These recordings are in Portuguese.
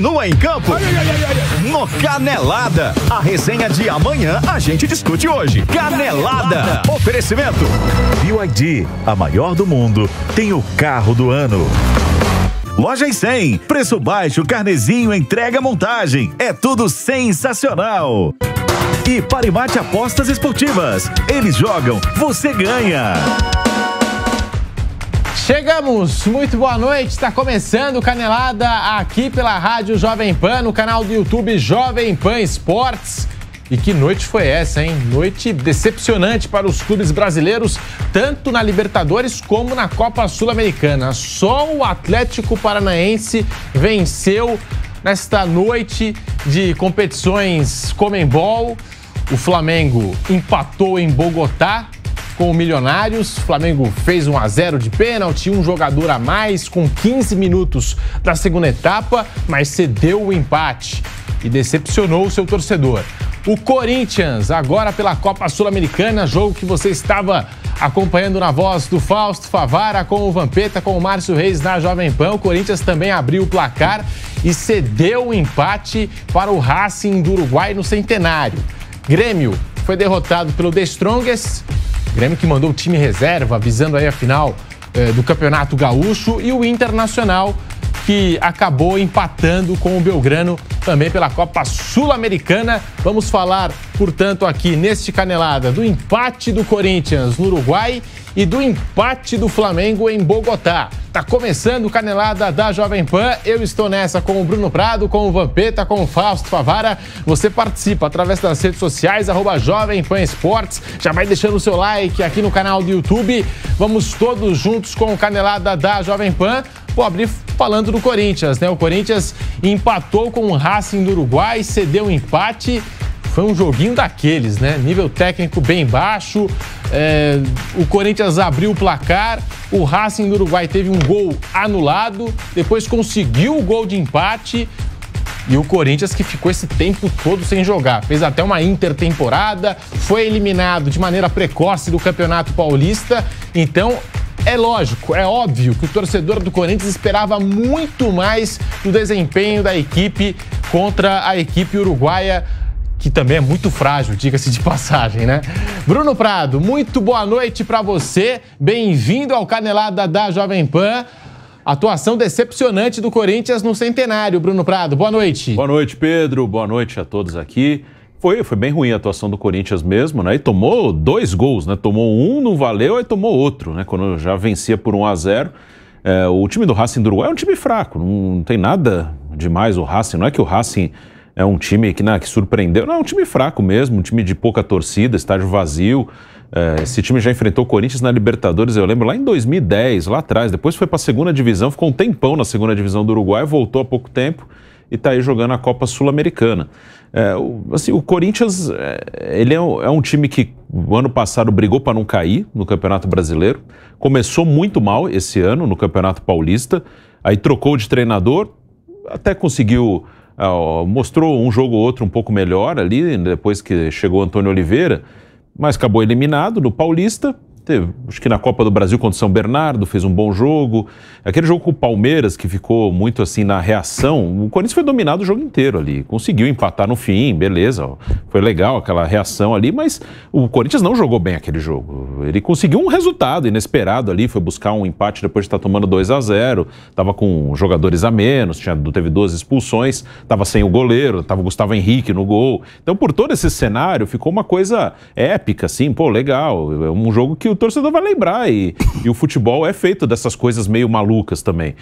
continua em campo. No Canelada. A resenha de amanhã a gente discute hoje. Canelada. Oferecimento. BYD, a maior do mundo, tem o carro do ano. Loja 100. Preço baixo, carnezinho, entrega, montagem. É tudo sensacional. E Parimate Apostas Esportivas. Eles jogam, você ganha. Chegamos, muito boa noite. Está começando Canelada aqui pela Rádio Jovem Pan, no canal do YouTube Jovem Pan Esportes. E que noite foi essa, hein? Noite decepcionante para os clubes brasileiros, tanto na Libertadores como na Copa Sul-Americana. Só o Atlético Paranaense venceu nesta noite de competições Comembol. O Flamengo empatou em Bogotá com o Milionários. O Flamengo fez 1 a 0 de pênalti, um jogador a mais com 15 minutos da segunda etapa, mas cedeu o empate e decepcionou o seu torcedor. O Corinthians, agora pela Copa Sul-Americana, jogo que você estava acompanhando na voz do Fausto Favara com o Vampeta, com o Márcio Reis na Jovem Pan. O Corinthians também abriu o placar e cedeu o empate para o Racing do Uruguai no Centenário. Grêmio foi derrotado pelo The Strongest Grêmio que mandou o time reserva, avisando aí a final eh, do Campeonato Gaúcho. E o Internacional que acabou empatando com o Belgrano também pela Copa Sul-Americana. Vamos falar, portanto, aqui neste Canelada do empate do Corinthians no Uruguai e do empate do Flamengo em Bogotá. Tá começando o Canelada da Jovem Pan. Eu estou nessa com o Bruno Prado, com o Vampeta, com o Fausto Favara. Você participa através das redes sociais, arroba Jovem Pan Esportes. Já vai deixando o seu like aqui no canal do YouTube. Vamos todos juntos com o Canelada da Jovem Pan. Vou abrir falando do Corinthians, né? O Corinthians empatou com o Racing do Uruguai, cedeu o um empate. Foi um joguinho daqueles, né? Nível técnico bem baixo. É... o Corinthians abriu o placar. O Racing do Uruguai teve um gol anulado. Depois conseguiu o gol de empate. E o Corinthians que ficou esse tempo todo sem jogar. Fez até uma intertemporada, foi eliminado de maneira precoce do Campeonato Paulista. Então, é lógico, é óbvio que o torcedor do Corinthians esperava muito mais do desempenho da equipe contra a equipe uruguaia que também é muito frágil, diga-se de passagem, né? Bruno Prado, muito boa noite para você. Bem-vindo ao Canelada da Jovem Pan. Atuação decepcionante do Corinthians no centenário, Bruno Prado. Boa noite. Boa noite, Pedro. Boa noite a todos aqui. Foi, foi bem ruim a atuação do Corinthians mesmo, né? E tomou dois gols, né? Tomou um, não valeu, aí tomou outro, né? Quando já vencia por 1 a 0 é, o time do Racing do Uruguai é um time fraco, não, tem nada demais o Racing. Não é que o Racing é um time que, né, que surpreendeu. Não, é um time fraco mesmo, um time de pouca torcida, estádio vazio. É, esse time já enfrentou o Corinthians na Libertadores, eu lembro, lá em 2010, lá atrás. Depois foi para a segunda divisão, ficou um tempão na segunda divisão do Uruguai, voltou há pouco tempo e está aí jogando a Copa Sul-Americana. É, o, assim, o Corinthians é, ele é, é um time que o ano passado brigou para não cair no Campeonato Brasileiro, começou muito mal esse ano no Campeonato Paulista, aí trocou de treinador, até conseguiu Uh, mostrou um jogo ou outro um pouco melhor ali, depois que chegou Antônio Oliveira, mas acabou eliminado no Paulista. Teve, acho que na Copa do Brasil contra o São Bernardo, fez um bom jogo. Aquele jogo com o Palmeiras, que ficou muito assim na reação, o Corinthians foi dominado o jogo inteiro ali. Conseguiu empatar no fim, beleza. Foi legal aquela reação ali, mas o Corinthians não jogou bem aquele jogo. Ele conseguiu um resultado inesperado ali, foi buscar um empate depois de estar tá tomando 2 a 0 estava com jogadores a menos, tinha, teve duas expulsões, estava sem o goleiro, estava o Gustavo Henrique no gol. Então, por todo esse cenário, ficou uma coisa épica, assim, pô, legal. É um jogo que o torcedor vai lembrar. E, e o futebol é feito dessas coisas meio malucas também.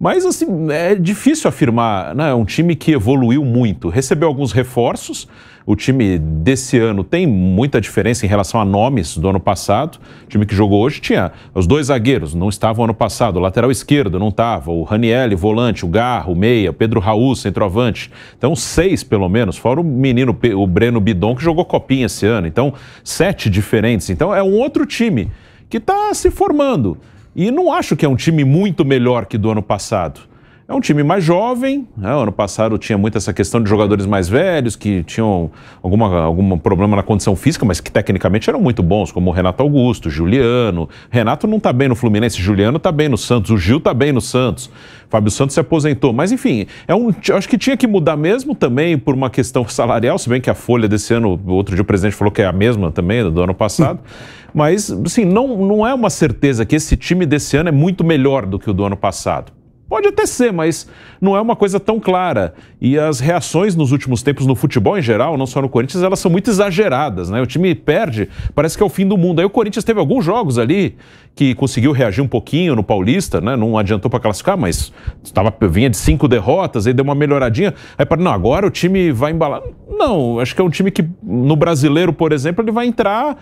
Mas, assim, é difícil afirmar. Né? É um time que evoluiu muito. Recebeu alguns reforços, o time desse ano tem muita diferença em relação a nomes do ano passado. O time que jogou hoje tinha os dois zagueiros, não estavam ano passado. O lateral esquerdo não estava. O Raniel, volante, o Garro, o meia, o Pedro Raul, centroavante. Então, seis pelo menos, fora o menino, o Breno Bidon, que jogou copinha esse ano. Então, sete diferentes. Então, é um outro time que está se formando. E não acho que é um time muito melhor que do ano passado. É um time mais jovem. Né? Ano passado tinha muito essa questão de jogadores mais velhos que tinham alguma, algum problema na condição física, mas que tecnicamente eram muito bons, como o Renato Augusto, Juliano. Renato não está bem no Fluminense, Juliano está bem no Santos, o Gil está bem no Santos. Fábio Santos se aposentou. Mas, enfim, é um, acho que tinha que mudar mesmo também por uma questão salarial, se bem que a folha desse ano, outro dia o presidente falou que é a mesma também do ano passado. Mas, assim, não, não é uma certeza que esse time desse ano é muito melhor do que o do ano passado. Pode até ser, mas não é uma coisa tão clara. E as reações nos últimos tempos no futebol em geral, não só no Corinthians, elas são muito exageradas, né? O time perde, parece que é o fim do mundo. Aí o Corinthians teve alguns jogos ali que conseguiu reagir um pouquinho no Paulista, né? Não adiantou para classificar, mas estava vinha de cinco derrotas, aí deu uma melhoradinha. Aí para não, agora o time vai embalar. Não, acho que é um time que no brasileiro, por exemplo, ele vai entrar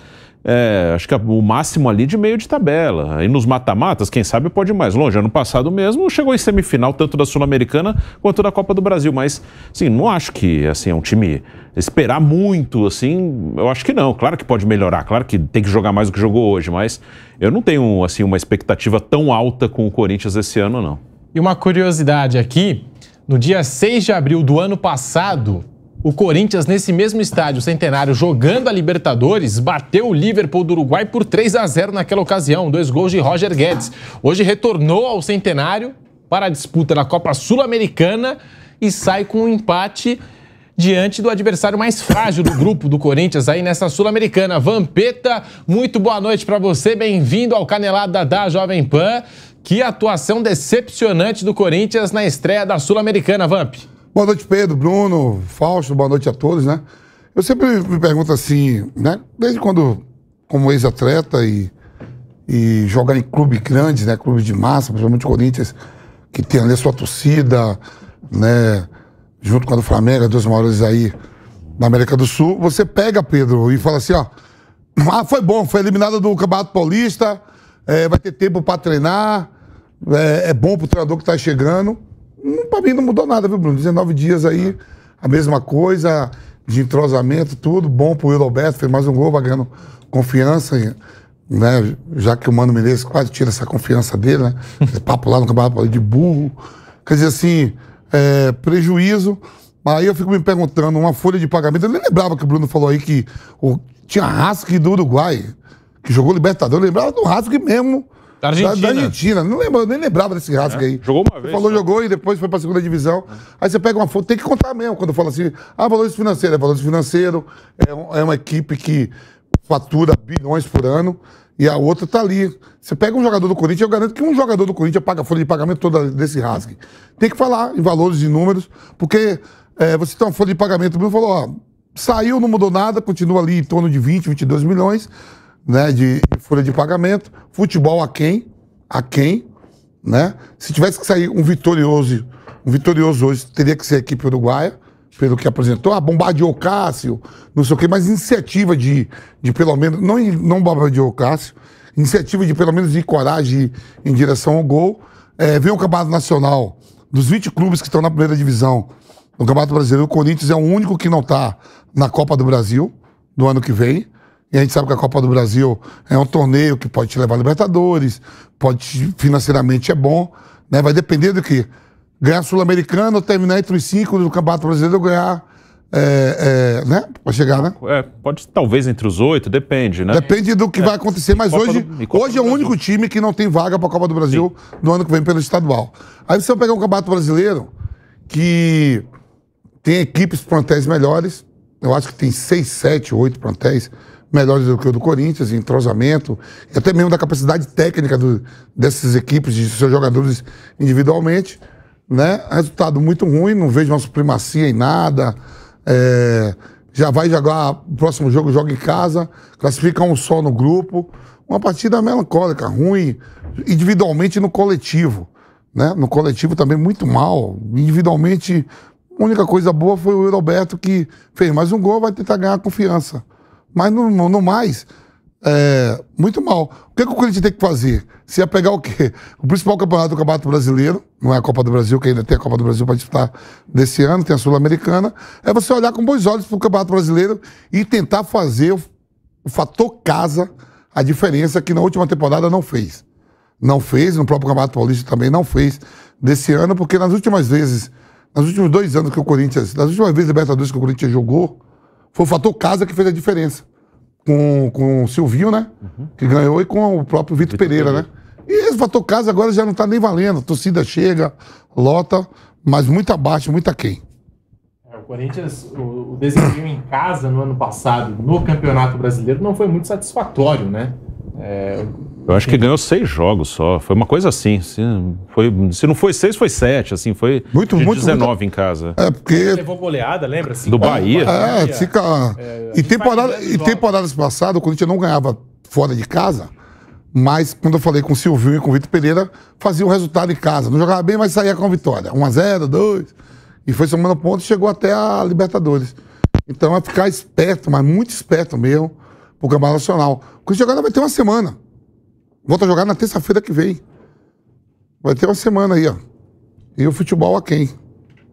é, acho que o máximo ali de meio de tabela. E nos mata-matas, quem sabe pode ir mais longe. Ano passado mesmo chegou em semifinal tanto da Sul-Americana quanto da Copa do Brasil, mas assim, não acho que assim é um time esperar muito assim, eu acho que não. Claro que pode melhorar, claro que tem que jogar mais do que jogou hoje, mas eu não tenho assim uma expectativa tão alta com o Corinthians esse ano não. E uma curiosidade aqui, no dia 6 de abril do ano passado, o Corinthians, nesse mesmo estádio centenário, jogando a Libertadores, bateu o Liverpool do Uruguai por 3 a 0 naquela ocasião. Dois gols de Roger Guedes. Hoje retornou ao centenário para a disputa da Copa Sul-Americana e sai com um empate diante do adversário mais frágil do grupo do Corinthians aí nessa Sul-Americana. Vampeta, muito boa noite para você. Bem-vindo ao Canelada da Jovem Pan. Que atuação decepcionante do Corinthians na estreia da Sul-Americana, Vamp. Boa noite, Pedro, Bruno, Fausto, boa noite a todos, né? Eu sempre me pergunto assim, né? Desde quando, como ex-atleta e, e jogar em clube grande, né? Clube de massa, principalmente Corinthians, que tem ali a sua torcida, né? Junto com a do Flamengo, as duas maiores aí da América do Sul. Você pega, Pedro, e fala assim, ó... Ah, foi bom, foi eliminado do Campeonato Paulista, é, vai ter tempo para treinar, é, é bom pro treinador que tá chegando. Para mim não mudou nada, viu, Bruno? 19 dias aí, é. a mesma coisa, de entrosamento, tudo. Bom pro Will Alberto, fez mais um gol, vai ganhando confiança. E, né? Já que o Mano Menezes quase tira essa confiança dele, né? papo lá no campeonato de burro. Quer dizer, assim, é, prejuízo. Aí eu fico me perguntando, uma folha de pagamento. Eu nem lembrava que o Bruno falou aí que o, tinha Hask do Uruguai, que jogou Libertadores. Eu lembrava do Hask mesmo, da Argentina. Da, Argentina. Não lembro, nem lembrava desse rasgo é. aí. Jogou uma vez. Falou, só. jogou e depois foi a segunda divisão. É. Aí você pega uma foto, tem que contar mesmo quando fala assim, ah, valores financeiros. É valores financeiros, é, um, é uma equipe que fatura bilhões por ano e a outra tá ali. Você pega um jogador do Corinthians, eu garanto que um jogador do Corinthians paga a folha de pagamento toda desse rasgue. Tem que falar em valores e números, porque é, você tem uma folha de pagamento, o Bruno falou, ó, saiu, não mudou nada, continua ali em torno de 20, 22 milhões né, de, de folha de pagamento, futebol a quem, a quem, né? Se tivesse que sair um vitorioso, um vitorioso hoje teria que ser a equipe uruguaia, pelo que apresentou, ah, bombardeou o Cássio, não sei o quê, mas iniciativa de, de pelo menos, não, não bombardeou o Cássio, iniciativa de pelo menos de coragem em direção ao gol. É, vem o Campeonato Nacional, dos 20 clubes que estão na primeira divisão no Campeonato Brasileiro, o Corinthians é o único que não está na Copa do Brasil do ano que vem. E a gente sabe que a Copa do Brasil é um torneio que pode te levar a Libertadores, pode financeiramente é bom, né? Vai depender do que ganhar Sul-Americano, terminar entre os cinco do Campeonato Brasileiro, ganhar é, é, né? Pode chegar, né? É, pode talvez entre os oito, depende, né? Depende do que é, vai acontecer, mas Copa hoje, do, hoje é o único time que não tem vaga para a Copa do Brasil Sim. no ano que vem pelo estadual. Aí você vai pegar um campeonato brasileiro que tem equipes plantéis melhores, eu acho que tem seis, sete, oito plantéis melhores do que o do Corinthians, em entrosamento, e até mesmo da capacidade técnica do, dessas equipes, de seus jogadores individualmente. Né? Resultado muito ruim, não vejo uma supremacia em nada. É, já vai jogar o próximo jogo, joga em casa, classifica um só no grupo. Uma partida melancólica, ruim, individualmente no coletivo. Né? No coletivo também muito mal. Individualmente, a única coisa boa foi o Roberto que fez mais um gol, vai tentar ganhar confiança. Mas no, no mais, é, muito mal. O que, que o Corinthians tem que fazer? Se ia é pegar o quê? O principal campeonato do Campeonato Brasileiro, não é a Copa do Brasil, que ainda tem a Copa do Brasil para disputar desse ano, tem a Sul-Americana, é você olhar com bons olhos para o Campeonato Brasileiro e tentar fazer o, o fator casa, a diferença que na última temporada não fez. Não fez, no próprio Campeonato Paulista também não fez desse ano, porque nas últimas vezes, nos últimos dois anos que o Corinthians, nas últimas vezes Libertadores que o Corinthians jogou, foi o fator casa que fez a diferença. Com, com o Silvinho, né? Uhum. Que ganhou, e com o próprio Vitor Pereira, Pereira, né? E esse fator casa agora já não tá nem valendo. A torcida chega, lota, mas muito abaixo, muito aquém. É, o Corinthians, o, o desempenho em casa no ano passado, no Campeonato Brasileiro, não foi muito satisfatório, né? É, eu acho que ganhou seis jogos só. Foi uma coisa assim. Se, foi, se não foi seis, foi sete. Assim, foi muito, de muito, 19 muito... em casa. É porque... Ele levou goleada, lembra? Assim, do Bahia. É, é fica... É, e, temporada, e temporadas passadas, o Corinthians não ganhava fora de casa, mas quando eu falei com o Silvio e com o Vitor Pereira, fazia o resultado em casa. Não jogava bem, mas saía com a vitória. 1 a 0 2 E foi somando ponto e chegou até a Libertadores. Então é ficar esperto, mas muito esperto mesmo, pro Campeonato Nacional. O Corinthians agora vai ter uma semana. Volta a jogar na terça-feira que vem. Vai ter uma semana aí, ó. E o futebol a quem?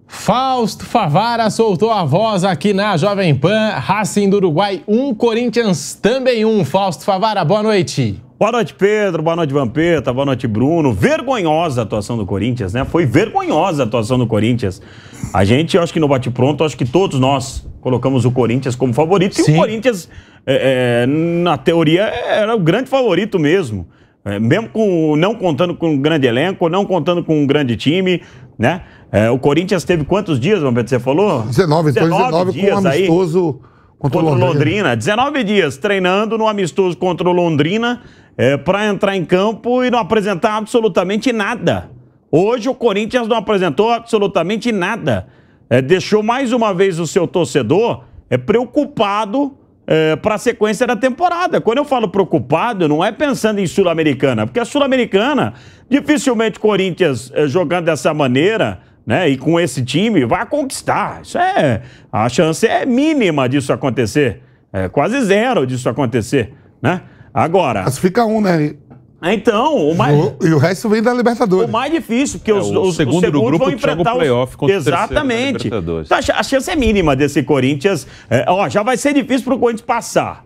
Fausto Favara soltou a voz aqui na Jovem Pan, Racing do Uruguai um, Corinthians também Um. Fausto Favara, boa noite. Boa noite, Pedro. Boa noite, Vampeta. Boa noite, Bruno. Vergonhosa a atuação do Corinthians, né? Foi vergonhosa a atuação do Corinthians. A gente, acho que no bate-pronto, acho que todos nós colocamos o Corinthians como favorito. Sim. E o Corinthians, é, é, na teoria, era o grande favorito mesmo. É, mesmo com, não contando com um grande elenco, não contando com um grande time, né? É, o Corinthians teve quantos dias, Roberto? Você falou? 19, 19, 19 dias com um amistoso aí, contra, o Londrina. Londrina. 19 dias treinando no amistoso contra o Londrina é, para entrar em campo e não apresentar absolutamente nada. Hoje o Corinthians não apresentou absolutamente nada. É, deixou mais uma vez o seu torcedor é, preocupado é, para a sequência da temporada. Quando eu falo preocupado, não é pensando em Sul-Americana, porque a Sul-Americana, dificilmente o Corinthians é, jogando dessa maneira, né, e com esse time, vai conquistar. Isso é. A chance é mínima disso acontecer. É quase zero disso acontecer, né? Agora. Mas fica um, né? É, então, o mais... e o resto vem da Libertadores. O mais difícil, porque é, os, os, segundo segundos grupo vão enfrentar o playoff contra né, Exatamente. O então, a chance é mínima desse Corinthians. É, ó, já vai ser difícil para o Corinthians passar.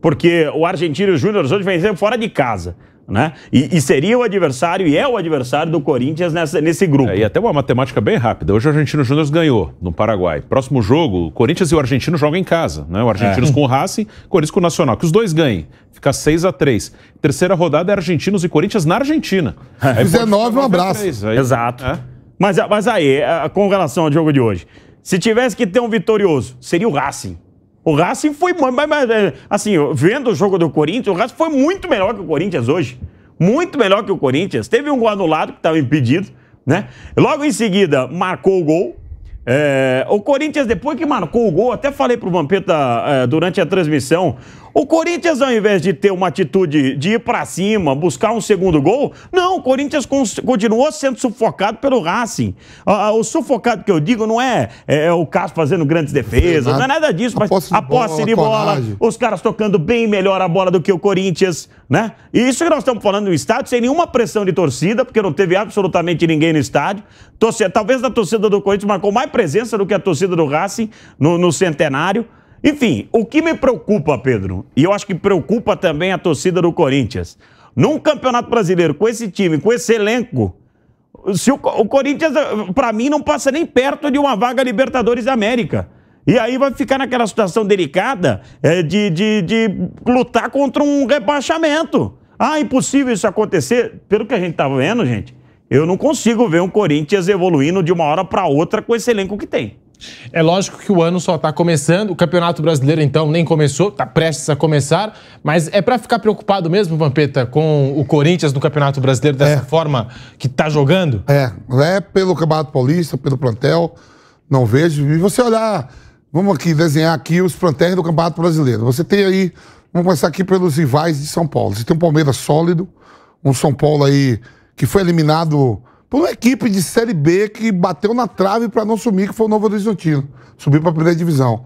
Porque o Argentino Júnior hoje venceu fora de casa. Né? E, e, seria o adversário, e é o adversário do Corinthians nessa, nesse grupo. É, e até uma matemática bem rápida. Hoje o Argentino Júnior ganhou no Paraguai. Próximo jogo, o Corinthians e o Argentino jogam em casa. Né? O Argentinos é. com o Racing, o Corinthians com o Nacional. Que os dois ganhem. Fica 6 a 3 Terceira rodada é Argentinos e Corinthians na Argentina. É. 19, um abraço. aí, Exato. É. Mas, mas aí, é, com relação ao jogo de hoje, se tivesse que ter um vitorioso, seria o Racing. O Racing foi. É, assim, vendo o jogo do Corinthians, o Racing foi muito melhor que o Corinthians hoje. Muito melhor que o Corinthians. Teve um gol anulado que estava impedido, né? Logo em seguida, marcou o gol. É, o Corinthians, depois que marcou o gol, até falei pro Vampeta é, durante a transmissão, o Corinthians, ao invés de ter uma atitude de ir para cima, buscar um segundo gol, não, o Corinthians continuou sendo sufocado pelo Racing. O sufocado que eu digo não é, é, é o Cássio fazendo grandes defesas, não é nada disso, mas a posse de a bola, de bola os caras tocando bem melhor a bola do que o Corinthians, né? E isso que nós estamos falando no estádio, sem nenhuma pressão de torcida, porque não teve absolutamente ninguém no estádio. Torcida, talvez a torcida do Corinthians marcou mais presença do que a torcida do Racing no, no centenário. Enfim, o que me preocupa, Pedro, e eu acho que preocupa também a torcida do Corinthians, num campeonato brasileiro com esse time, com esse elenco, se o, o Corinthians, para mim, não passa nem perto de uma vaga Libertadores da América. E aí vai ficar naquela situação delicada é, de, de, de lutar contra um rebaixamento. Ah, impossível isso acontecer. Pelo que a gente está vendo, gente, eu não consigo ver um Corinthians evoluindo de uma hora para outra com esse elenco que tem. É lógico que o ano só está começando, o Campeonato Brasileiro então nem começou, está prestes a começar, mas é para ficar preocupado mesmo, Vampeta, com o Corinthians no Campeonato Brasileiro dessa é. forma que está jogando? É, é pelo Campeonato Paulista, pelo plantel, não vejo. E você olhar, vamos aqui desenhar aqui os plantéis do Campeonato Brasileiro. Você tem aí, vamos começar aqui pelos rivais de São Paulo. Você tem um Palmeiras sólido, um São Paulo aí que foi eliminado por uma equipe de Série B que bateu na trave para não sumir, que foi o Novo Horizontino. Subiu para a primeira divisão.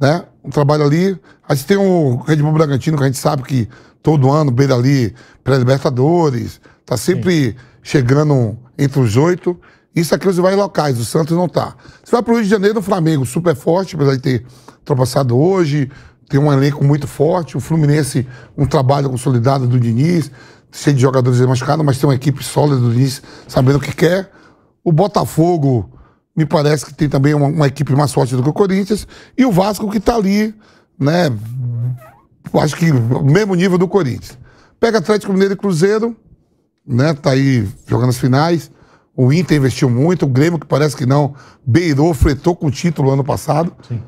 Né? Um trabalho ali. A gente tem o Red Bull Bragantino, que a gente sabe que todo ano beira ali pré-libertadores, tá sempre Sim. chegando entre os oito. Isso aqui você vai em locais, o Santos não tá. Você vai para o Rio de Janeiro, o Flamengo super forte, apesar de ter tropeçado hoje, tem um elenco muito forte, o Fluminense, um trabalho consolidado do Diniz cheio de jogadores machucados, mas tem uma equipe sólida do início, sabendo o que quer. O Botafogo me parece que tem também uma, uma equipe mais forte do que o Corinthians. E o Vasco que está ali, né? Acho que mesmo nível do Corinthians. Pega Atlético Mineiro e Cruzeiro, né? Tá aí jogando as finais. O Inter investiu muito, o Grêmio, que parece que não, beirou, fretou com o título ano passado. Sim.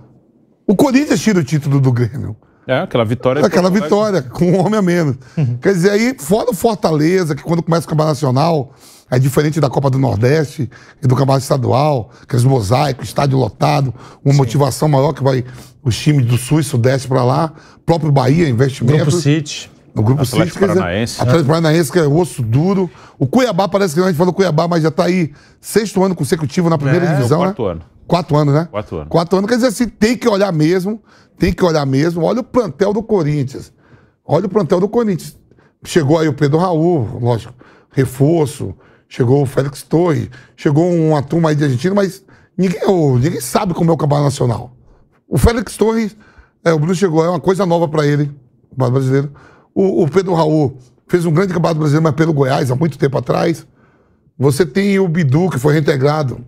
O Corinthians tira o título do Grêmio. É, aquela vitória. É aquela vitória, com um homem a menos. Uhum. Quer dizer, aí, fora o Fortaleza, que quando começa o Campeonato Nacional, é diferente da Copa do Nordeste e do Campeonato Estadual, os mosaicos, estádio lotado, uma Sim. motivação maior que vai os times do Sul e Sudeste para lá, próprio Bahia, investimento. Grupo City. No Grupo Atlético City, Paranaense. Dizer, Atlético Paranaense, que é osso duro. O Cuiabá, parece que a gente falou Cuiabá, mas já está aí sexto ano consecutivo na primeira é, divisão, é o né? quarto né? ano. Quatro anos, né? Quatro anos. Quatro anos, quer dizer assim, tem que olhar mesmo, tem que olhar mesmo. Olha o plantel do Corinthians. Olha o plantel do Corinthians. Chegou aí o Pedro Raul, lógico, reforço. Chegou o Félix Torre, chegou uma turma aí de Argentina, mas ninguém, ninguém sabe como é o campeonato nacional. O Félix Torres, é, o Bruno chegou, é uma coisa nova para ele, o campeonato brasileiro. O, o Pedro Raul fez um grande campeonato brasileiro, mas pelo Goiás, há muito tempo atrás. Você tem o Bidu, que foi reintegrado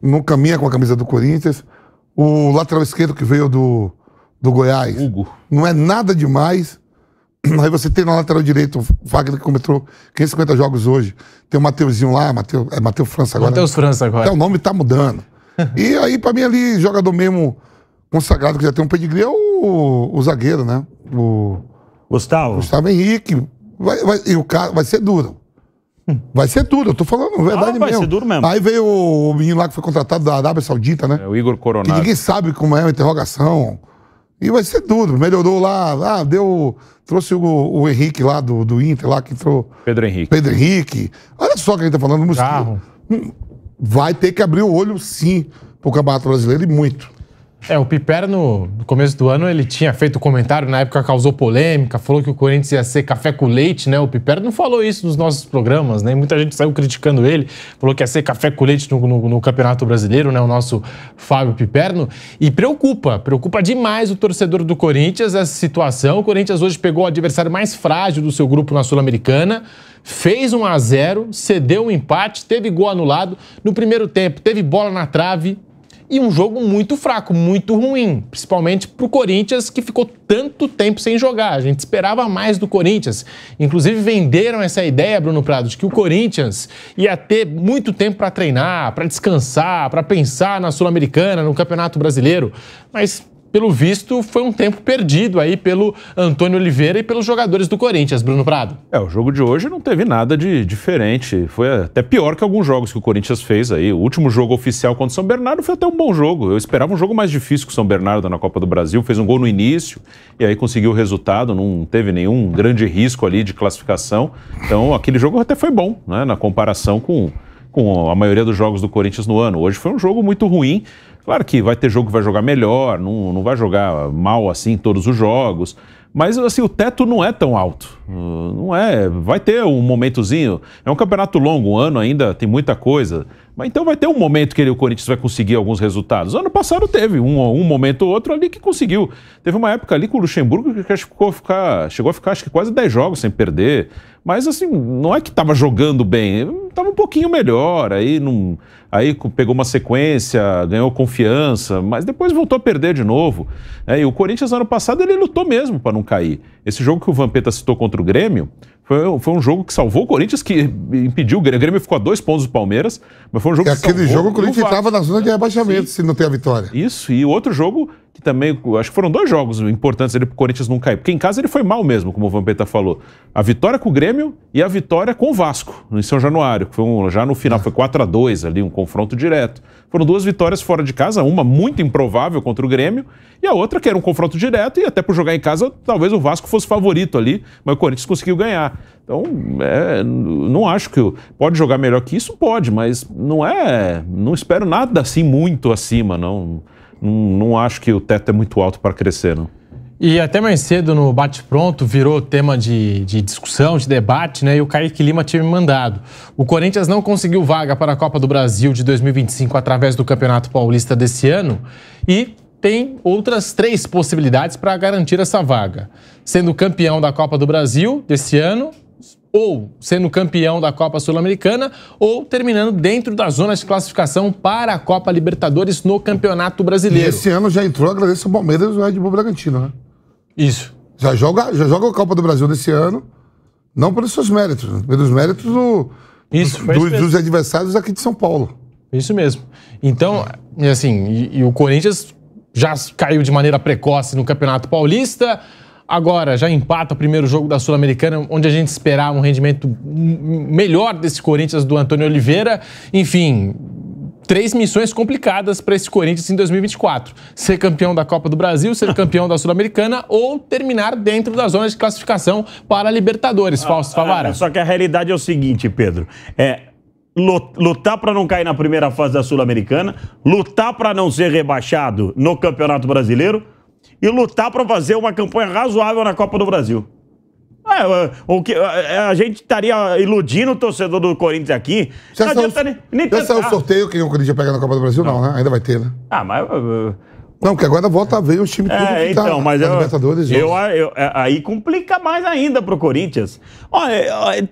não caminha com a camisa do Corinthians. O lateral esquerdo que veio do, do Goiás Hugo. não é nada demais. Aí você tem na lateral direito o Wagner que cometeu 550 jogos hoje. Tem o Mateuzinho lá, Mateu, é Mateu França agora. Mateus França agora. Então, o nome tá mudando. e aí, pra mim, ali, jogador mesmo consagrado que já tem um pedigree é o, o zagueiro, né? O Gustavo. Gustavo Henrique. Vai, vai, e o cara vai ser duro. Vai ser tudo, eu tô falando verdade ah, vai mesmo. ser duro mesmo. Aí veio o menino lá que foi contratado da Arábia Saudita, né? É, o Igor Coronado. Que ninguém sabe como é uma interrogação. E vai ser duro. Melhorou lá, ah, deu. Trouxe o, o Henrique lá do, do Inter, lá que entrou. Pedro Henrique. Pedro Henrique. Olha só o que a gente tá falando. Carro. Hum, vai ter que abrir o olho, sim, pro Campeonato Brasileiro e muito. É, o Piperno no começo do ano, ele tinha feito comentário, na época causou polêmica, falou que o Corinthians ia ser café com leite, né? O Piperno não falou isso nos nossos programas, né? Muita gente saiu criticando ele, falou que ia ser café com leite no, no, no Campeonato Brasileiro, né? O nosso Fábio Piperno. E preocupa, preocupa demais o torcedor do Corinthians essa situação. O Corinthians hoje pegou o adversário mais frágil do seu grupo na Sul-Americana fez um a 0 cedeu um empate, teve gol anulado no primeiro tempo, teve bola na trave, e um jogo muito fraco, muito ruim, principalmente para o Corinthians que ficou tanto tempo sem jogar. A gente esperava mais do Corinthians. Inclusive venderam essa ideia, Bruno Prado, de que o Corinthians ia ter muito tempo para treinar, para descansar, para pensar na Sul-Americana, no Campeonato Brasileiro. Mas pelo visto, foi um tempo perdido aí pelo Antônio Oliveira e pelos jogadores do Corinthians, Bruno Prado. É, o jogo de hoje não teve nada de diferente. Foi até pior que alguns jogos que o Corinthians fez aí. O último jogo oficial contra o São Bernardo foi até um bom jogo. Eu esperava um jogo mais difícil que o São Bernardo na Copa do Brasil. Fez um gol no início e aí conseguiu o resultado. Não teve nenhum grande risco ali de classificação. Então, aquele jogo até foi bom, né? Na comparação com com a maioria dos jogos do Corinthians no ano. Hoje foi um jogo muito ruim. Claro que vai ter jogo que vai jogar melhor, não, não vai jogar mal assim todos os jogos. Mas assim, o teto não é tão alto. Não é. Vai ter um momentozinho. É um campeonato longo, um ano ainda, tem muita coisa. Mas então vai ter um momento que ele, o Corinthians vai conseguir alguns resultados. Ano passado teve um, um momento ou outro ali que conseguiu. Teve uma época ali com o Luxemburgo que ficou ficar, chegou a ficar acho que quase 10 jogos sem perder. Mas assim, não é que estava jogando bem estava um pouquinho melhor, aí, não, aí pegou uma sequência, ganhou confiança, mas depois voltou a perder de novo. Né? e o Corinthians, ano passado, ele lutou mesmo para não cair. Esse jogo que o Vampeta citou contra o Grêmio foi, foi um jogo que salvou o Corinthians, que impediu o Grêmio. O Grêmio ficou a dois pontos do Palmeiras, mas foi um jogo é, que Aquele salvou, jogo o Corinthians estava na zona de rebaixamento, se não tem a vitória. Isso, e outro jogo que também, acho que foram dois jogos importantes para o Corinthians não cair. Porque em casa ele foi mal mesmo, como o Vampeta falou. A vitória com o Grêmio e a vitória com o Vasco, em São Januário foi um, já no final foi 4 a 2 ali, um confronto direto. Foram duas vitórias fora de casa, uma muito improvável contra o Grêmio e a outra que era um confronto direto e até por jogar em casa, talvez o Vasco fosse favorito ali, mas o Corinthians conseguiu ganhar. Então, é, não acho que pode jogar melhor que isso, pode, mas não é, não espero nada assim muito acima, não. Não, não acho que o teto é muito alto para crescer, não. E até mais cedo no Bate Pronto virou tema de, de, discussão, de debate, né? E o Kaique Lima tinha me mandado. O Corinthians não conseguiu vaga para a Copa do Brasil de 2025 através do Campeonato Paulista desse ano e tem outras três possibilidades para garantir essa vaga: sendo campeão da Copa do Brasil desse ano, ou sendo campeão da Copa Sul-Americana, ou terminando dentro da zona de classificação para a Copa Libertadores no Campeonato Brasileiro. E esse ano já entrou, agradeço ao Palmeiras e ao Red Bull Bragantino, né? Isso. Já joga, já joga a Copa do Brasil desse ano, não pelos seus méritos, né? pelos méritos do, isso, do, dos, dos, adversários aqui de São Paulo. Isso mesmo. Então, assim, e, e o Corinthians já caiu de maneira precoce no Campeonato Paulista. Agora, já empata o primeiro jogo da Sul-Americana, onde a gente esperava um rendimento melhor desse Corinthians do Antônio Oliveira. Enfim, três missões complicadas para esse Corinthians em 2024: ser campeão da Copa do Brasil, ser campeão da Sul-Americana ou terminar dentro da zona de classificação para a Libertadores, ah, Fausto Favara. Ah, só que a realidade é o seguinte, Pedro. É, lutar para não cair na primeira fase da Sul-Americana, lutar para não ser rebaixado no Campeonato Brasileiro e lutar para fazer uma campanha razoável na Copa do Brasil. Ah, o que, a, é, a, gente estaria iludindo o torcedor do Corinthians aqui. Já não saiu, nem, nem já saiu o ah. sorteio que o Corinthians pega na Copa do Brasil? Não, não né? Ainda vai ter, né? Ah, mas... Uh, uh, não, porque agora volta a ver os times é, tá então, tá, mas tá eu, Libertadores. Eu, né? eu, aí complica mais ainda pro Corinthians. Olha,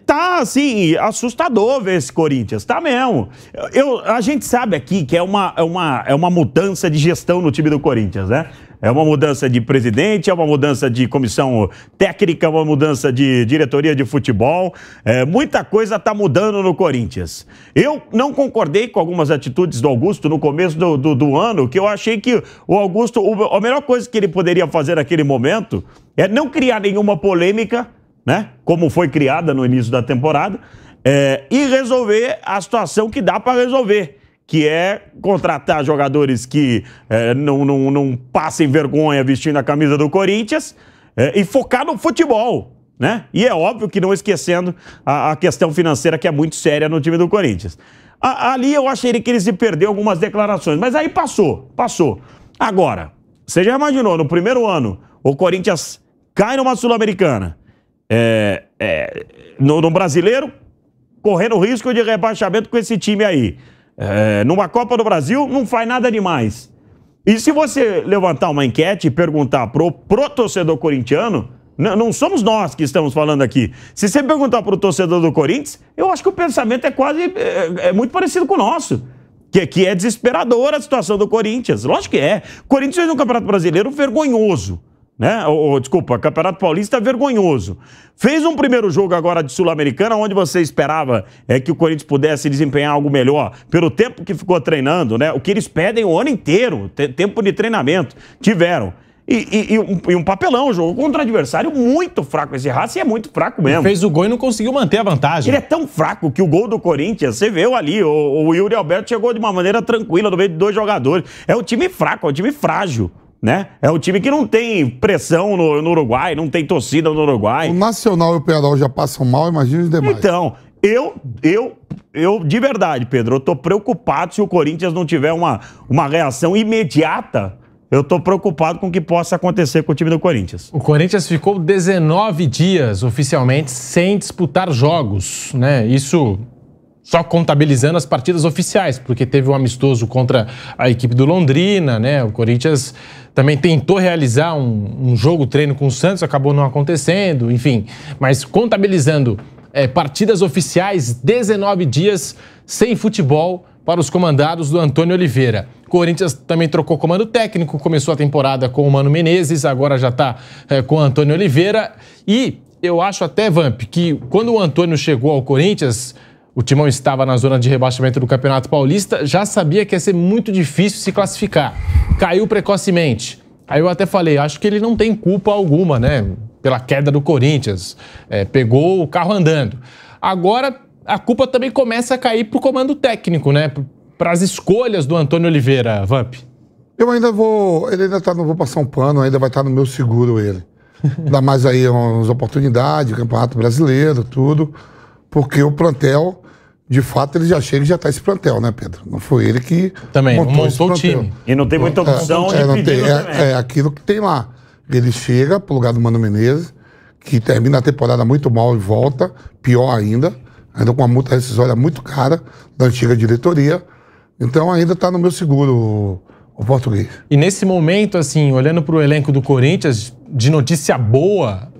tá assim, assustador ver esse Corinthians, tá mesmo. Eu, a gente sabe aqui que é uma, é, uma, é uma mudança de gestão no time do Corinthians, né? É uma mudança de presidente, é uma mudança de comissão técnica, é uma mudança de diretoria de futebol. É, muita coisa está mudando no Corinthians. Eu não concordei com algumas atitudes do Augusto no começo do, do, do ano, que eu achei que o Augusto, a melhor coisa que ele poderia fazer naquele momento é não criar nenhuma polêmica, né? Como foi criada no início da temporada, é, e resolver a situação que dá para resolver que é contratar jogadores que é, não, não, não passem vergonha vestindo a camisa do Corinthians é, e focar no futebol. Né? E é óbvio que não esquecendo a, a questão financeira que é muito séria no time do Corinthians. A, ali eu achei que ele se perdeu algumas declarações, mas aí passou, passou. Agora, você já imaginou, no primeiro ano, o Corinthians cai numa Sul-Americana, é, é no, no brasileiro, correndo risco de rebaixamento com esse time aí é, numa Copa do Brasil, não faz nada demais. E se você levantar uma enquete e perguntar pro, pro torcedor corintiano, não, não somos nós que estamos falando aqui. Se você perguntar pro torcedor do Corinthians, eu acho que o pensamento é quase é, é muito parecido com o nosso. Que, que é desesperadora a situação do Corinthians. Lógico que é. O Corinthians fez um Campeonato Brasileiro vergonhoso né? Ou, ou, desculpa, Campeonato Paulista é vergonhoso. Fez um primeiro jogo agora de Sul-Americana, onde você esperava é, que o Corinthians pudesse desempenhar algo melhor pelo tempo que ficou treinando, né? O que eles pedem o ano inteiro, tempo de treinamento, tiveram. E, e, e, um, e, um, papelão, jogo contra um adversário muito fraco. Esse Racing é muito fraco mesmo. Ele fez o gol e não conseguiu manter a vantagem. Ele é tão fraco que o gol do Corinthians, você viu ali, o, o Yuri Alberto chegou de uma maneira tranquila no meio de dois jogadores. É um time fraco, é um time frágil né? É um time que não tem pressão no, no Uruguai, não tem torcida no Uruguai. O Nacional e o Penal já passam mal, imagina os demais. Então, eu, eu, eu, de verdade, Pedro, eu tô preocupado se o Corinthians não tiver uma, uma reação imediata. Eu tô preocupado com o que possa acontecer com o time do Corinthians. O Corinthians ficou 19 dias oficialmente sem disputar jogos, né? Isso só contabilizando as partidas oficiais, porque teve um amistoso contra a equipe do Londrina, né? O Corinthians também tentou realizar um, um jogo treino com o Santos, acabou não acontecendo, enfim. Mas contabilizando é, partidas oficiais, 19 dias sem futebol para os comandados do Antônio Oliveira. Corinthians também trocou comando técnico, começou a temporada com o Mano Menezes, agora já está é, com o Antônio Oliveira. E eu acho até, Vamp, que quando o Antônio chegou ao Corinthians o Timão estava na zona de rebaixamento do Campeonato Paulista, já sabia que ia ser muito difícil se classificar. Caiu precocemente. Aí eu até falei, acho que ele não tem culpa alguma, né? Pela queda do Corinthians. É, pegou o carro andando. Agora a culpa também começa a cair pro comando técnico, né? Para as escolhas do Antônio Oliveira, Vamp. Eu ainda vou. Ele ainda tá, não vou passar um pano, ainda vai estar tá no meu seguro ele. Dá mais aí umas oportunidades, o Campeonato Brasileiro, tudo. Porque o plantel de fato ele já chega e já está esse plantel, né, Pedro? Não foi ele que também montou, montou o time. E não tem muita é, opção é, de é, não tem, é, é, aquilo que tem lá. Ele chega o lugar do Mano Menezes, que termina a temporada muito mal e volta, pior ainda, ainda com uma multa rescisória muito cara da antiga diretoria. Então ainda está no meu seguro o português. E nesse momento, assim, olhando para o elenco do Corinthians, de notícia boa,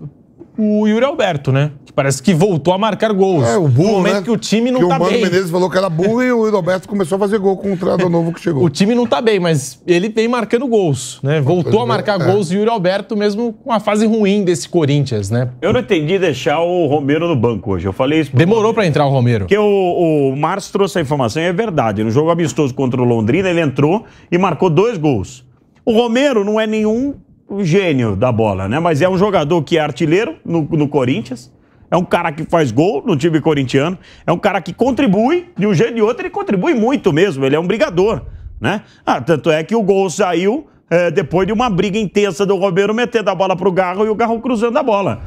o Yuri Alberto, né? parece que voltou a marcar gols. É, o burro, no momento né? que o time não que tá bem. O Mano bem. Menezes falou que era burro e o Roberto começou a fazer gol com o treinador novo que chegou. o time não tá bem, mas ele vem marcando gols, né? Voltou a marcar é. é. gols e o Yuri Alberto mesmo com a fase ruim desse Corinthians, né? Eu não entendi deixar o Romero no banco hoje. Eu falei isso. Demorou para entrar o Romero. Porque o, o Márcio trouxe a informação e é verdade. No jogo amistoso contra o Londrina, ele entrou e marcou dois gols. O Romero não é nenhum gênio da bola, né? Mas é um jogador que é artilheiro no, no Corinthians é um cara que faz gol no time corintiano, é um cara que contribui, de um jeito ou de outro, ele contribui muito mesmo, ele é um brigador, né? Ah, tanto é que o gol saiu é, depois de uma briga intensa do Romero metendo a bola pro Garro e o Garro cruzando a bola.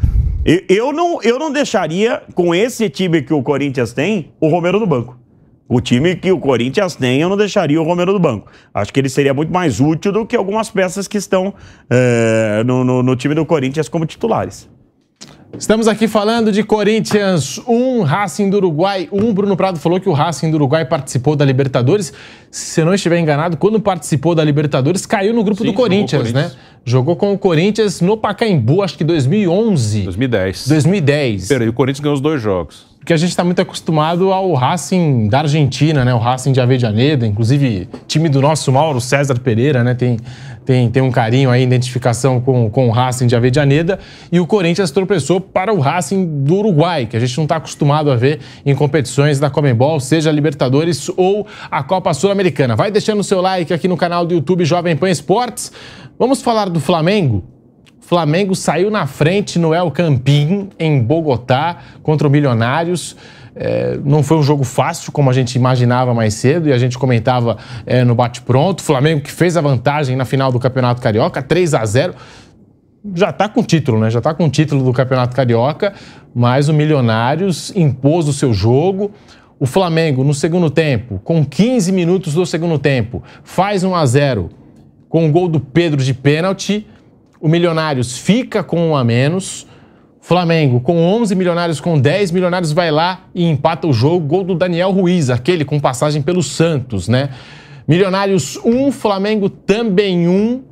Eu, eu, não, eu não deixaria, com esse time que o Corinthians tem, o Romero no banco. O time que o Corinthians tem, eu não deixaria o Romero do banco. Acho que ele seria muito mais útil do que algumas peças que estão é, no, no, no time do Corinthians como titulares. Estamos aqui falando de Corinthians 1, Racing do Uruguai 1. Bruno Prado falou que o Racing do Uruguai participou da Libertadores. Se não estiver enganado, quando participou da Libertadores, caiu no grupo Sim, do Corinthians, né? Jogou com o Corinthians no Pacaembu, acho que 2011. 2010. 2010. Peraí, o Corinthians ganhou os dois jogos. Porque a gente está muito acostumado ao Racing da Argentina, né? O Racing de Avejaneda, inclusive time do nosso Mauro César Pereira, né? Tem, tem, tem um carinho aí, identificação com, com o Racing de Avejaneda. E o Corinthians tropeçou para o Racing do Uruguai, que a gente não está acostumado a ver em competições da Comembol, seja a Libertadores ou a Copa Sul-Americana. Vai deixando o seu like aqui no canal do YouTube Jovem Pan Esportes. Vamos falar do Flamengo? Flamengo saiu na frente no El Campín, em Bogotá, contra o Milionários. É, não foi um jogo fácil, como a gente imaginava mais cedo e a gente comentava é, no bate-pronto. Flamengo que fez a vantagem na final do Campeonato Carioca, 3 a 0 já está com o título, né? Já está com o título do Campeonato Carioca, mas o Milionários impôs o seu jogo. O Flamengo, no segundo tempo, com 15 minutos do segundo tempo, faz 1 a 0 com o gol do Pedro de pênalti o Milionários fica com um a menos. Flamengo com 11 milionários com 10 milionários vai lá e empata o jogo, gol do Daniel Ruiz, aquele com passagem pelo Santos, né? Milionários 1, um, Flamengo também 1. Um.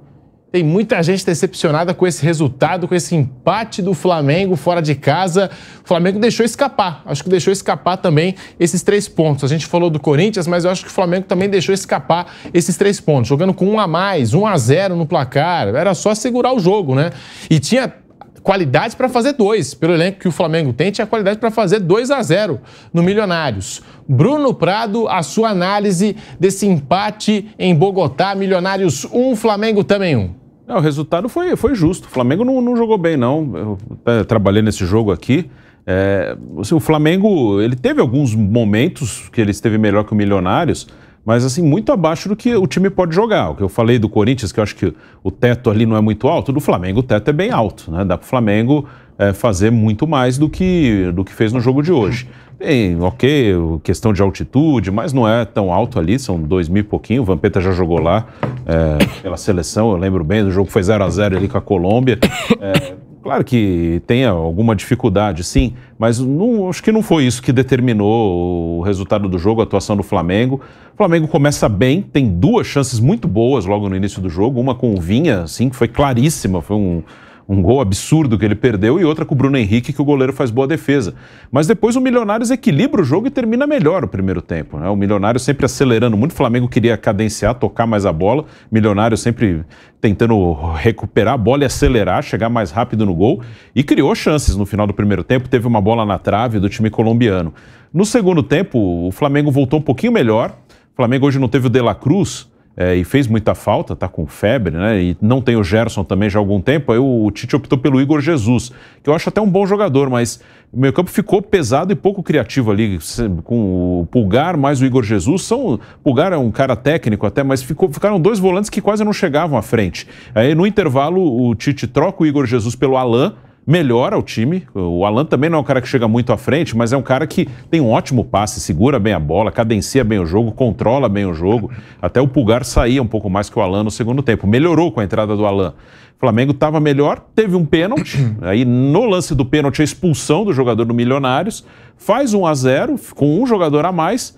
Tem muita gente decepcionada com esse resultado, com esse empate do Flamengo fora de casa. O Flamengo deixou escapar. Acho que deixou escapar também esses três pontos. A gente falou do Corinthians, mas eu acho que o Flamengo também deixou escapar esses três pontos. Jogando com um a mais, um a zero no placar. Era só segurar o jogo, né? E tinha qualidade para fazer dois. Pelo elenco que o Flamengo tem, tinha qualidade para fazer 2 a 0 no Milionários. Bruno Prado, a sua análise desse empate em Bogotá, Milionários 1, um, Flamengo também 1. Um. É, o resultado foi, foi justo. O Flamengo não, não jogou bem, não. Eu trabalhei nesse jogo aqui. É, assim, o Flamengo ele teve alguns momentos que ele esteve melhor que o Milionários, mas assim, muito abaixo do que o time pode jogar. O que eu falei do Corinthians, que eu acho que o teto ali não é muito alto, do Flamengo o teto é bem alto, né? Dá para o Flamengo é, fazer muito mais do que, do que fez no jogo de hoje. Bem, ok, questão de altitude, mas não é tão alto ali, são dois mil e pouquinho. O Vampeta já jogou lá é, pela seleção, eu lembro bem, do jogo foi 0 a 0 ali com a Colômbia. É, claro que tem alguma dificuldade, sim, mas não, acho que não foi isso que determinou o resultado do jogo, a atuação do Flamengo. O Flamengo começa bem, tem duas chances muito boas logo no início do jogo, uma com o Vinha, assim, que foi claríssima, foi um um gol absurdo que ele perdeu, e outra com o Bruno Henrique, que o goleiro faz boa defesa. Mas depois o Milionários equilibra o jogo e termina melhor o primeiro tempo. Né? O Milionário sempre acelerando muito, o Flamengo queria cadenciar, tocar mais a bola, Milionário sempre tentando recuperar a bola e acelerar, chegar mais rápido no gol, e criou chances no final do primeiro tempo, teve uma bola na trave do time colombiano. No segundo tempo, o Flamengo voltou um pouquinho melhor, o Flamengo hoje não teve o De La Cruz, é, e fez muita falta, está com febre, né? E não tem o Gerson também já há algum tempo. Aí o Tite optou pelo Igor Jesus, que eu acho até um bom jogador, mas o meio campo ficou pesado e pouco criativo ali, com o Pulgar mais o Igor Jesus. São, Pulgar é um cara técnico até, mas ficou, ficaram dois volantes que quase não chegavam à frente. Aí no intervalo o Tite troca o Igor Jesus pelo Alain, melhora o time. O Alan também não é um cara que chega muito à frente, mas é um cara que tem um ótimo passe, segura bem a bola, cadencia bem o jogo, controla bem o jogo. Até o Pulgar saía um pouco mais que o Alan no segundo tempo. Melhorou com a entrada do Alan. O Flamengo estava melhor, teve um pênalti. Aí no lance do pênalti, a expulsão do jogador do Milionários. Faz 1 a 0 com um jogador a mais.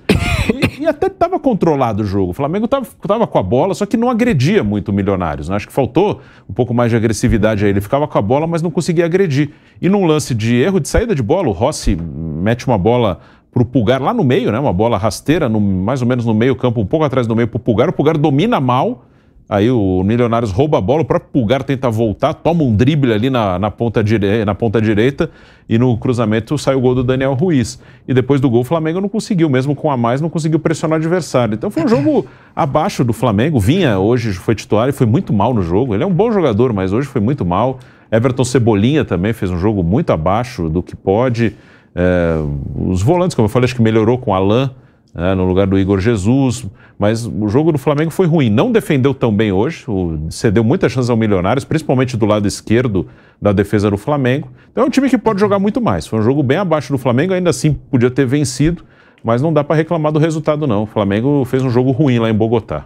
E, até estava controlado o jogo. O Flamengo estava com a bola, só que não agredia muito o Milionários. Né? Acho que faltou um pouco mais de agressividade aí. Ele ficava com a bola, mas não conseguia agredir. E num lance de erro de saída de bola, o Rossi mete uma bola para o Pulgar lá no meio, né? Uma bola rasteira, no, mais ou menos no meio campo, um pouco atrás do meio para o Pulgar. O Pulgar domina mal Aí o Milionários rouba a bola, o próprio Pulgar tenta voltar, toma um drible ali na, na, ponta dire... na ponta direita e no cruzamento sai o gol do Daniel Ruiz. E depois do gol o Flamengo não conseguiu, mesmo com a mais, não conseguiu pressionar o adversário. Então foi um jogo abaixo do Flamengo. Vinha hoje, foi titular e foi muito mal no jogo. Ele é um bom jogador, mas hoje foi muito mal. Everton Cebolinha também fez um jogo muito abaixo do que pode. É... os volantes, como eu falei, acho que melhorou com o Alain né, no lugar do Igor Jesus. Mas o jogo do Flamengo foi ruim. Não defendeu tão bem hoje, o, cedeu muita chance ao Milionários, principalmente do lado esquerdo da defesa do Flamengo. Então é um time que pode jogar muito mais. Foi um jogo bem abaixo do Flamengo, ainda assim podia ter vencido, mas não dá para reclamar do resultado, não. O Flamengo fez um jogo ruim lá em Bogotá.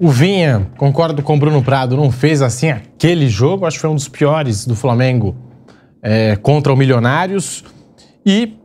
O Vinha, concordo com o Bruno Prado, não fez assim aquele jogo, acho que foi um dos piores do Flamengo é, contra o Milionários. E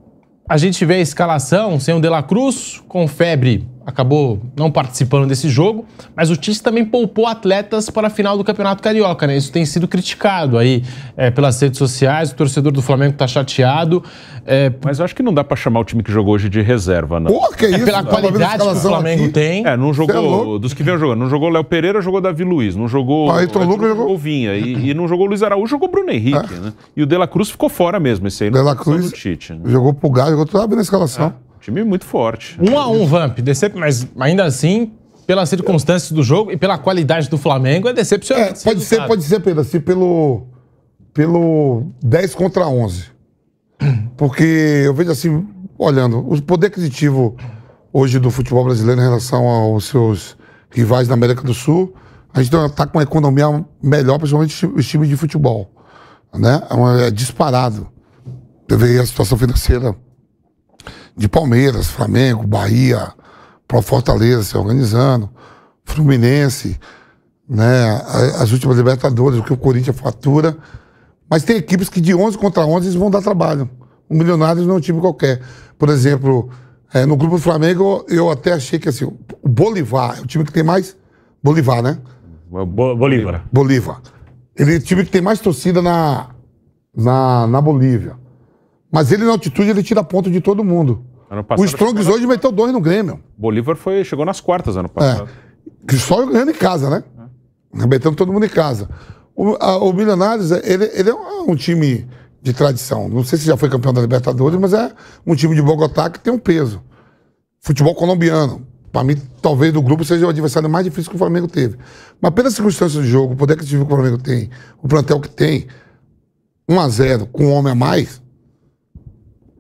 a gente vê a escalação sem o De La Cruz, com febre acabou não participando desse jogo, mas o Tite também poupou atletas para a final do Campeonato Carioca, né? Isso tem sido criticado aí é, pelas redes sociais, o torcedor do Flamengo está chateado. É... Mas eu acho que não dá para chamar o time que jogou hoje de reserva, não. Porra, que é isso? Pela tá qualidade que o Flamengo aqui. tem. É, não é jogou, dos que vêm jogando, não jogou Léo Pereira, jogou Davi Luiz, não jogou ah, então Lucas jogou, Vinha, e, e, não jogou Luiz Araújo, jogou Bruno Henrique, é. né? E o De La Cruz ficou fora mesmo, esse aí. De La é Cruz Tite, né? jogou Pulgar, jogou tudo, na escalação. É. Time muito forte. Um a um, Vamp. Decep... Mas ainda assim, pelas circunstâncias do jogo e pela qualidade do Flamengo, é decepcionante. É, pode, ser, pode ser, Pedro, assim, pelo, pelo 10 contra 11. Porque eu vejo assim, olhando, o poder aquisitivo hoje do futebol brasileiro em relação aos seus rivais da América do Sul, a gente está tá com uma economia melhor, principalmente os times de futebol. Né? É, é disparado. Você vê a situação financeira de Palmeiras, Flamengo, Bahia, Pro Fortaleza se organizando, Fluminense, né, as últimas Libertadores, o que o Corinthians fatura. Mas tem equipes que de 11 contra 11 vão dar trabalho. O Milionários não é um time qualquer. Por exemplo, é, no grupo do Flamengo, eu até achei que assim, o Bolivar é o time que tem mais. Bolivar, né? Bo Bolívar. Bolívar. Ele é o time que tem mais torcida na, na, na Bolívia. Mas ele na altitude, ele tira ponto de todo mundo. o Strongs hoje meteu dois no Grêmio. Bolívar foi, chegou nas quartas ano passado. É. Só ganhando em casa, né? É. Metendo todo mundo em casa. O, a, o Milionários, é, ele, ele é, é um time de tradição. Não sei se já foi campeão da Libertadores, mas é um time de Bogotá que tem um peso. Futebol colombiano. Para mim, talvez do grupo seja o adversário mais difícil que o Flamengo teve. Mas pelas circunstâncias do jogo, o poder que o Flamengo tem, o plantel que tem, 1 a 0 com um homem a mais,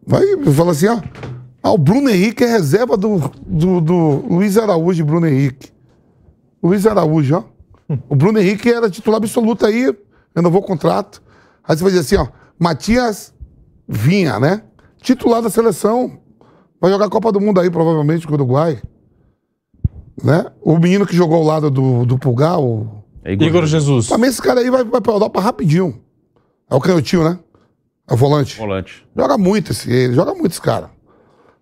Vai fala assim, ó. Ah, o Bruno Henrique é reserva do, do, do Luiz Araújo e Bruno Henrique. Luiz Araújo, ó. O Bruno Henrique era titular absoluto aí, renovou o contrato. Aí você vai dizer assim, ó, Matias Vinha, né? Titular da seleção. Vai jogar a Copa do Mundo aí, provavelmente, com o Uruguai. Né? O menino que jogou ao lado do, do Pulgar, o... É Igor, Igor Jesus. Também esse cara aí vai, vai pra Europa rapidinho. É o canhotinho, né? A é volante. Volante. Joga muito esse, ele joga muito esse cara.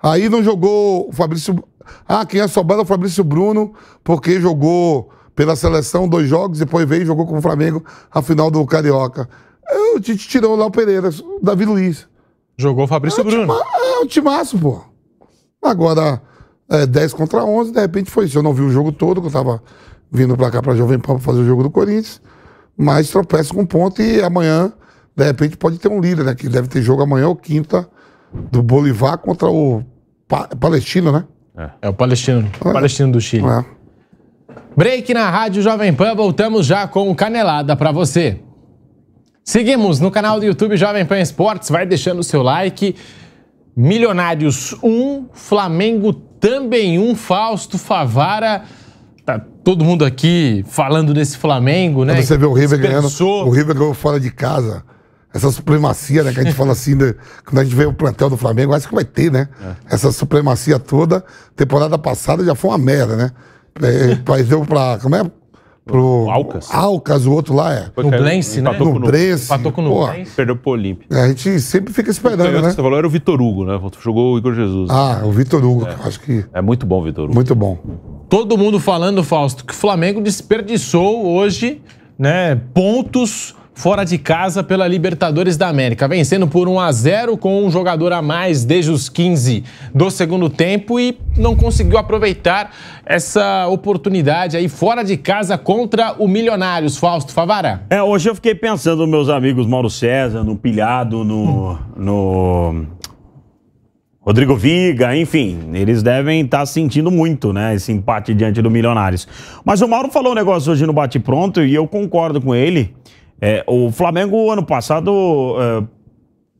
Aí não jogou o Fabrício. Ah, quem é sobrado é o Fabrício Bruno, porque jogou pela seleção dois jogos, depois veio e jogou com o Flamengo a final do Carioca. É, o Tite tirou lá o Pereira, o Davi Luiz. Jogou o Fabrício é Bruno. Tima, é um timaço, pô. Agora, é, 10 contra 11, de repente foi isso. Eu não vi o jogo todo, que eu tava vindo pra cá pra Jovem Pan pra fazer o jogo do Corinthians. Mas tropeço com ponto e amanhã de repente pode ter um líder, né? Que deve ter jogo amanhã ou quinta do Bolivar contra o pa Palestino, né? É. é, o Palestino. É. Palestino do Chile. É. Break na Rádio Jovem Pan, voltamos já com Canelada para você. Seguimos no canal do YouTube Jovem Pan Esportes, vai deixando o seu like. Milionários 1, um, Flamengo também 1, um, Fausto Favara. Tá todo mundo aqui falando desse Flamengo, né? Quando você vê o River Dispensou. ganhando, o River ganhou fora de casa essa supremacia, né? Que a gente fala assim, né, quando a gente vê o plantel do Flamengo, acho que vai ter, né? É. Essa supremacia toda. Temporada passada já foi uma merda, né? É, perdeu é, pra. Como é? Pro. Alcas. Alcas, o outro lá é. Nublense, né? Nublense. Empatou com o Nublense. Perdeu pro Olímpico. É, a gente sempre fica então, esperando, o né? Você falou era o Vitor Hugo, né? Jogou o Igor Jesus. Ah, o Vitor Hugo, é. acho que. É muito bom, Vitor Hugo. Muito bom. Todo mundo falando, Fausto, que o Flamengo desperdiçou hoje, né? Pontos fora de casa pela Libertadores da América, vencendo por 1 a 0 com um jogador a mais desde os 15 do segundo tempo e não conseguiu aproveitar essa oportunidade aí fora de casa contra o Milionários, Fausto Favara. É, hoje eu fiquei pensando meus amigos Mauro César, no Pilhado, no, no Rodrigo Viga, enfim, eles devem estar tá sentindo muito, né, esse empate diante do Milionários. Mas o Mauro falou um negócio hoje no Bate Pronto e eu concordo com ele. É, o Flamengo, ano passado, é,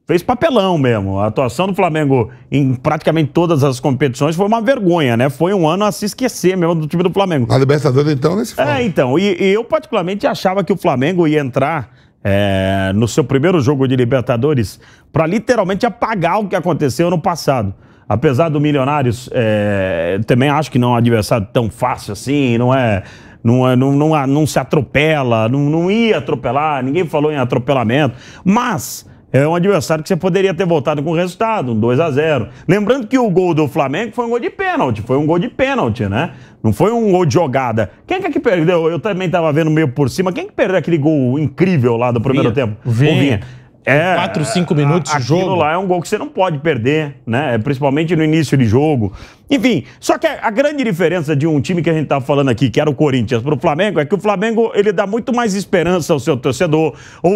fez papelão mesmo. A atuação do Flamengo em praticamente todas as competições foi uma vergonha, né? Foi um ano a se esquecer mesmo do time do Flamengo. A Libertadores, então, nesse né, É, então. E, e, eu, particularmente, achava que o Flamengo ia entrar é, no seu primeiro jogo de Libertadores para literalmente apagar o que aconteceu no passado. Apesar do Milionários, é, também acho que não é um adversário tão fácil assim, não é é, não, não, não, ah, não se atropela, não, não ia atropelar, ninguém falou em atropelamento. Mas é um adversário que você poderia ter voltado com o resultado, um 2 a 0 Lembrando que o gol do Flamengo foi um gol de pênalti, foi um gol de pênalti, né? Não foi um gol de jogada. Quem é que perdeu? Eu também estava vendo meio por cima. Quem é que perdeu aquele gol incrível lá do primeiro Vinha. tempo? Vinha. O Vinha é, cinco minutos de jogo. Aquilo lá é um gol que você não pode perder, né? É, principalmente no início de jogo. Enfim, só que a grande diferença de um time que a gente estava tá falando aqui, que era o Corinthians, pro Flamengo, é que o Flamengo, ele dá muito mais esperança ao seu torcedor. O,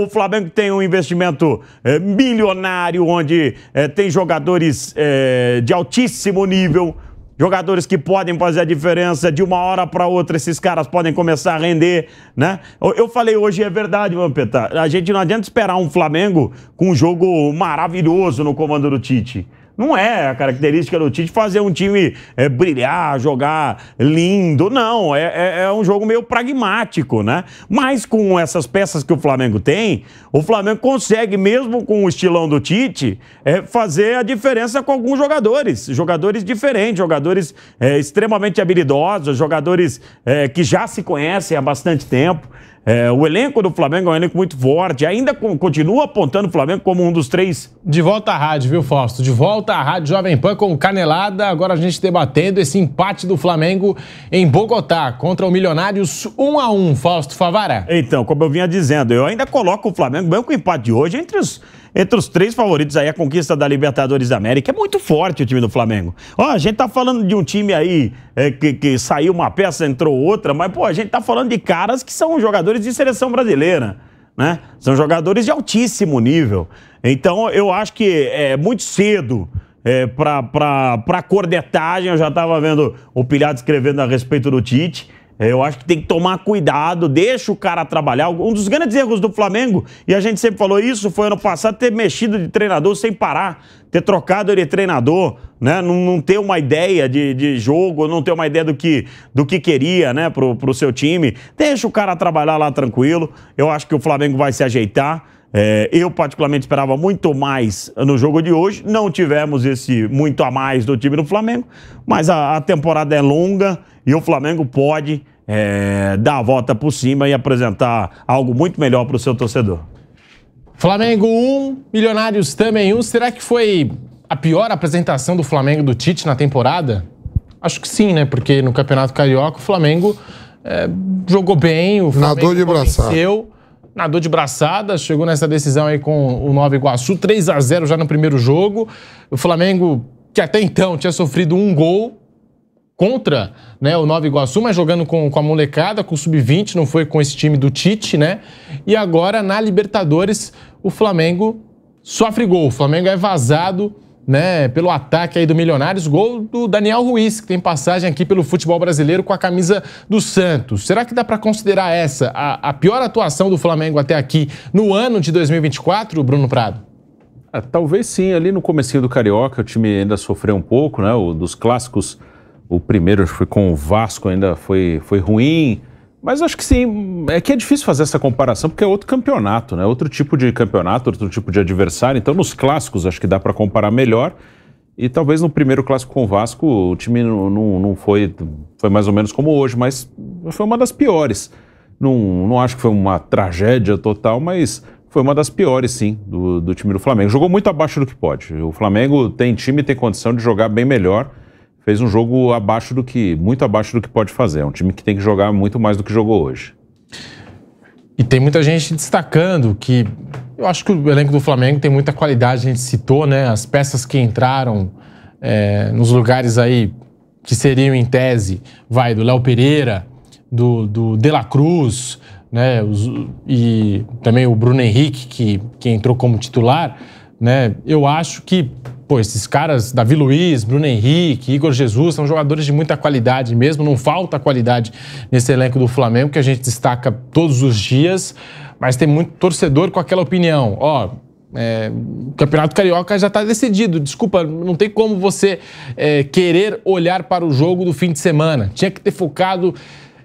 o, o Flamengo tem um investimento é, milionário, onde é, tem jogadores é, de altíssimo nível, Jogadores que podem fazer a diferença de uma hora para outra, esses caras podem começar a render, né? Eu falei hoje, é verdade, Vampeta. A gente não adianta esperar um Flamengo com um jogo maravilhoso no comando do Tite. Não é a característica do Tite fazer um time é, brilhar, jogar lindo. Não, é, é, é um jogo meio pragmático, né? Mas com essas peças que o Flamengo tem, o Flamengo consegue, mesmo com o estilão do Tite, é, fazer a diferença com alguns jogadores. Jogadores diferentes, jogadores é, extremamente habilidosos, jogadores é, que já se conhecem há bastante tempo. É, o elenco do Flamengo é um elenco muito forte, ainda com, continua apontando o Flamengo como um dos três. De volta à rádio, viu, Fausto? De volta à rádio Jovem Pan com Canelada. Agora a gente debatendo esse empate do Flamengo em Bogotá contra o Milionários 1 a 1 Fausto Favara. Então, como eu vinha dizendo, eu ainda coloco o Flamengo, mesmo com o empate de hoje, entre os entre os três favoritos aí a conquista da Libertadores da América. É muito forte o time do Flamengo. Ó, a gente tá falando de um time aí é, que, que saiu uma peça, entrou outra, mas, pô, a gente tá falando de caras que são jogadores de seleção brasileira. Né? São jogadores de altíssimo nível. Então, eu acho que é muito cedo é, para cornetagem. Eu já tava vendo o Pilhado escrevendo a respeito do Tite. Eu acho que tem que tomar cuidado, deixa o cara trabalhar. Um dos grandes erros do Flamengo, e a gente sempre falou isso, foi ano passado ter mexido de treinador sem parar, ter trocado de treinador, né? Não, não ter uma ideia de, de jogo, não ter uma ideia do que, do que queria, né, pro, pro seu time. Deixa o cara trabalhar lá tranquilo. Eu acho que o Flamengo vai se ajeitar. É, eu, particularmente, esperava muito mais no jogo de hoje. Não tivemos esse muito a mais do time do Flamengo, mas a, a temporada é longa e o Flamengo pode é, dar a volta por cima e apresentar algo muito melhor para o seu torcedor. Flamengo 1, Milionários também 1. Será que foi a pior apresentação do Flamengo do Tite na temporada? Acho que sim, né? Porque no Campeonato Carioca o Flamengo é, jogou bem, o Flamengo Nadou de venceu, nadou de braçada, chegou nessa decisão aí com o Nova Iguaçu, 3 a 0 já no primeiro jogo. O Flamengo, que até então tinha sofrido um gol, contra né, o Nova Iguaçu, mas jogando com, com a molecada, com o Sub-20, não foi com esse time do Tite, né? E agora, na Libertadores, o Flamengo sofre gol. O Flamengo é vazado né, pelo ataque aí do Milionários, gol do Daniel Ruiz, que tem passagem aqui pelo futebol brasileiro com a camisa do Santos. Será que dá para considerar essa a, a, pior atuação do Flamengo até aqui no ano de 2024, Bruno Prado? Ah, talvez sim, ali no comecinho do Carioca o time ainda sofreu um pouco, né, o, dos clássicos o primeiro acho que foi com o Vasco, ainda foi, foi ruim. Mas acho que sim, é que é difícil fazer essa comparação porque é outro campeonato, né? Outro tipo de campeonato, outro tipo de adversário. Então, nos clássicos, acho que dá para comparar melhor. E talvez no primeiro clássico com o Vasco, o time não, não, não, foi, foi mais ou menos como hoje, mas foi uma das piores. Não, não acho que foi uma tragédia total, mas foi uma das piores, sim, do, do time do Flamengo. Jogou muito abaixo do que pode. O Flamengo tem time, tem condição de jogar bem melhor fez um jogo abaixo do que, muito abaixo do que pode fazer. É um time que tem que jogar muito mais do que jogou hoje. E tem muita gente destacando que eu acho que o elenco do Flamengo tem muita qualidade, a gente citou, né? As peças que entraram é, nos lugares aí que seriam em tese, vai, do Léo Pereira, do, do De La Cruz, né? Os, e também o Bruno Henrique, que, que entrou como titular né? Eu acho que, pô, esses caras, Davi Luiz, Bruno Henrique, Igor Jesus, são jogadores de muita qualidade mesmo, não falta qualidade nesse elenco do Flamengo, que a gente destaca todos os dias, mas tem muito torcedor com aquela opinião, ó... É, o Campeonato Carioca já está decidido. Desculpa, não tem como você é, querer olhar para o jogo do fim de semana. Tinha que ter focado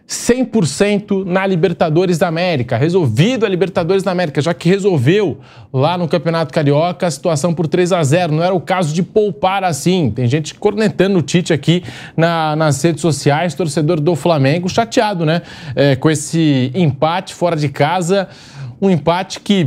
100% na Libertadores da América. Resolvido a Libertadores da América, já que resolveu lá no Campeonato Carioca a situação por 3 a 0 Não era o caso de poupar assim. Tem gente cornetando o Tite aqui na, nas redes sociais, torcedor do Flamengo, chateado, né? É, com esse empate fora de casa. Um empate que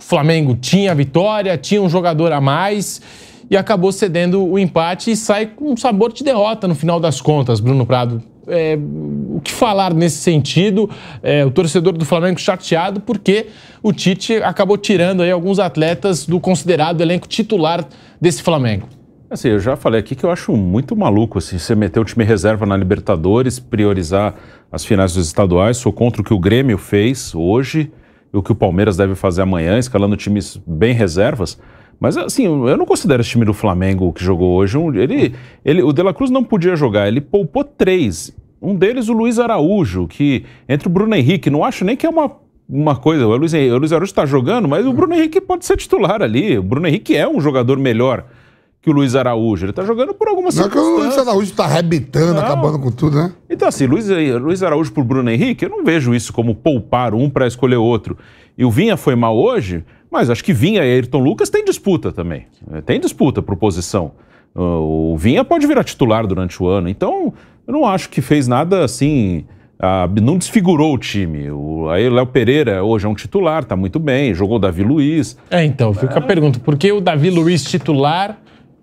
o Flamengo tinha vitória, tinha um jogador a mais e acabou cedendo o empate e sai com um sabor de derrota no final das contas, Bruno Prado é, o que falar nesse sentido? É, o torcedor do Flamengo chateado porque o Tite acabou tirando aí alguns atletas do considerado elenco titular desse Flamengo. Assim, eu já falei aqui que eu acho muito maluco assim, você meter o time reserva na Libertadores, priorizar as finais dos estaduais. Sou contra o que o Grêmio fez hoje, e o que o Palmeiras deve fazer amanhã, escalando times bem reservas. Mas assim, eu não considero esse time do Flamengo que jogou hoje. Um, ele, ele, o De La Cruz não podia jogar, ele poupou três. Um deles, o Luiz Araújo, que entre o Bruno Henrique, não acho nem que é uma, uma coisa. O Luiz, o Luiz Araújo está jogando, mas o Bruno Henrique pode ser titular ali. O Bruno Henrique é um jogador melhor que o Luiz Araújo. Ele tá jogando por alguma Não é que o Luiz Araújo tá rebitando acabando com tudo, né? Então, assim, Luiz, Luiz Araújo por Bruno Henrique, eu não vejo isso como poupar um para escolher outro. E o Vinha foi mal hoje, mas acho que Vinha e Ayrton Lucas tem disputa também. É, tem disputa por posição. Ah, o Vinha pode virar titular durante o ano. Então, eu não acho que fez nada assim. Ah, não desfigurou o time. O, aí o Léo Pereira é hoje é um titular, tá muito bem, jogou o Davi Luiz. É, então, fica a pergunta: por que o Davi Luiz titular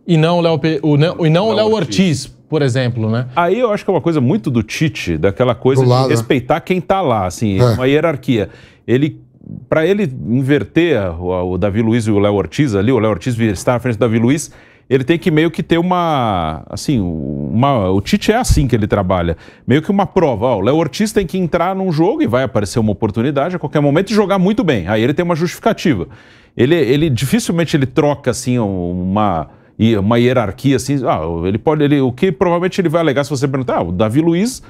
e não o Léo, Pe... o, e não Léo, Léo Ortiz. Ortiz. por exemplo, né? Aí eu acho que é uma coisa muito do Tite, daquela coisa de né? respeitar quem tá lá, assim, é. uma hierarquia. Ele para ele inverter o, o Davi Luiz e o Léo Ortiz ali, o Léo Ortiz estar à frente do Davi Luiz, ele tem que meio que ter uma. Assim, uma, o Tite é assim que ele trabalha. Meio que uma prova. Ó, o Léo Ortiz tem que entrar num jogo e vai aparecer uma oportunidade a qualquer momento e jogar muito bem. Aí ele tem uma justificativa. Ele, ele dificilmente ele troca assim uma uma hierarquia assim. Ah, ele pode. Ele, o que provavelmente ele vai alegar se você perguntar, ah, o Davi Luiz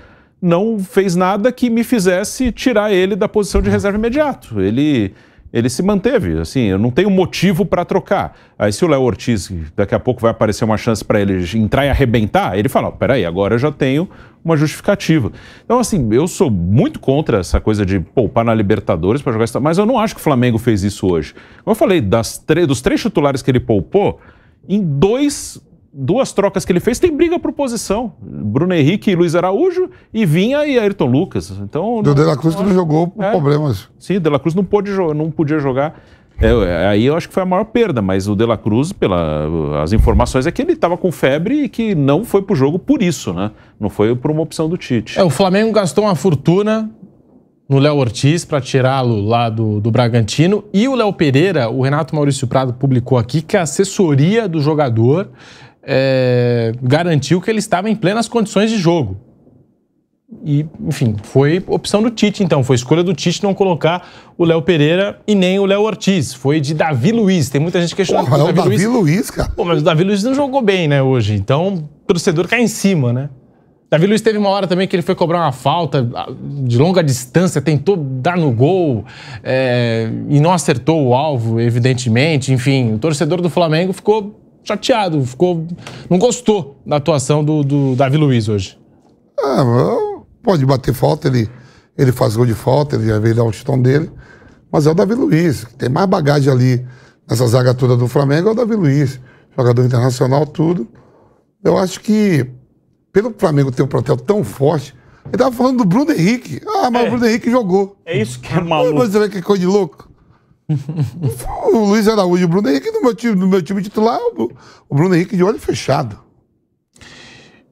não fez nada que me fizesse tirar ele da posição de uhum. reserva imediato. Ele ele se manteve. Assim, eu não tenho motivo para trocar. Aí se o Léo Ortiz, daqui a pouco vai aparecer uma chance para ele entrar e arrebentar, ele fala, oh, peraí, agora eu já tenho uma justificativa. Então, assim, eu sou muito contra essa coisa de poupar na Libertadores para jogar... Mas eu não acho que o Flamengo fez isso hoje. Como eu falei, das dos três titulares que ele poupou, em dois duas trocas que ele fez, tem briga por posição. Bruno Henrique e Luiz Araújo, e Vinha e Ayrton Lucas. Então, não, o De La Cruz não, não é. jogou por é, problemas. Sim, o De La Cruz não, pôde, não podia jogar. É, é, aí eu acho que foi a maior perda, mas o De La Cruz, pelas informações, é que ele estava com febre e que não foi para o jogo por isso, né? Não foi por uma opção do Tite. É, o Flamengo gastou uma fortuna no Léo Ortiz para tirá-lo lá do, do Bragantino. E o Léo Pereira, o Renato Maurício Prado publicou aqui que a assessoria do jogador é, garantiu que ele estava em plenas condições de jogo. E, enfim, foi opção do Tite, então. Foi escolha do Tite não colocar o Léo Pereira e nem o Léo Ortiz. Foi de Davi Luiz. Tem muita gente questionando. Porra, o Davi, é o Davi Luiz... Luiz, cara. Pô, mas o Davi Luiz não jogou bem, né, hoje. Então, o torcedor cai em cima, né? Davi Luiz teve uma hora também que ele foi cobrar uma falta de longa distância, tentou dar no gol é, e não acertou o alvo, evidentemente. Enfim, o torcedor do Flamengo ficou chateado, ficou. não gostou da atuação do, do Davi Luiz hoje. É, pode bater falta, ele, ele faz gol de falta, ele já veio dar o chutão dele. Mas é o Davi Luiz, que tem mais bagagem ali nessa zaga toda do Flamengo, é o Davi Luiz. Jogador internacional, tudo. Eu acho que, pelo Flamengo ter um plantel tão forte, ele tava falando do Bruno Henrique. Ah, mas é. o Bruno Henrique jogou. É isso que é maluco. Mas você vê que coisa de louco. o Luiz Araújo e o Bruno Henrique no meu time, no meu time titular, o Bruno Henrique de olho fechado.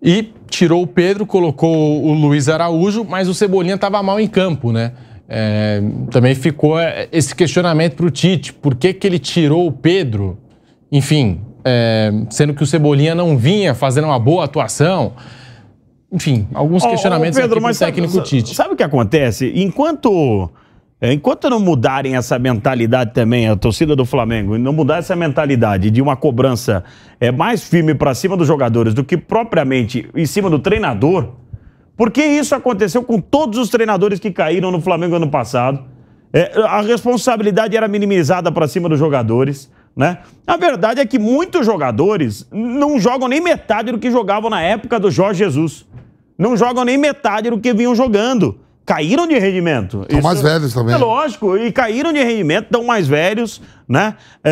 E tirou o Pedro, colocou o Luiz Araújo, mas o Cebolinha estava mal em campo, né? É, também ficou é, esse questionamento para o Tite, por que, que ele tirou o Pedro? Enfim, é, sendo que o Cebolinha não vinha fazendo uma boa atuação. Enfim, alguns questionamentos oh, oh Pedro, aqui mas técnico sabe, Tite. Sabe o que acontece? Enquanto é, enquanto não mudarem essa mentalidade também, a torcida do Flamengo, não mudar essa mentalidade de uma cobrança é, mais firme para cima dos jogadores do que propriamente em cima do treinador, porque isso aconteceu com todos os treinadores que caíram no Flamengo ano passado. É, a responsabilidade era minimizada para cima dos jogadores. Né? A verdade é que muitos jogadores não jogam nem metade do que jogavam na época do Jorge Jesus. Não jogam nem metade do que vinham jogando caíram de rendimento. Estão mais velhos também. É lógico, e caíram de rendimento, estão mais velhos, né? É,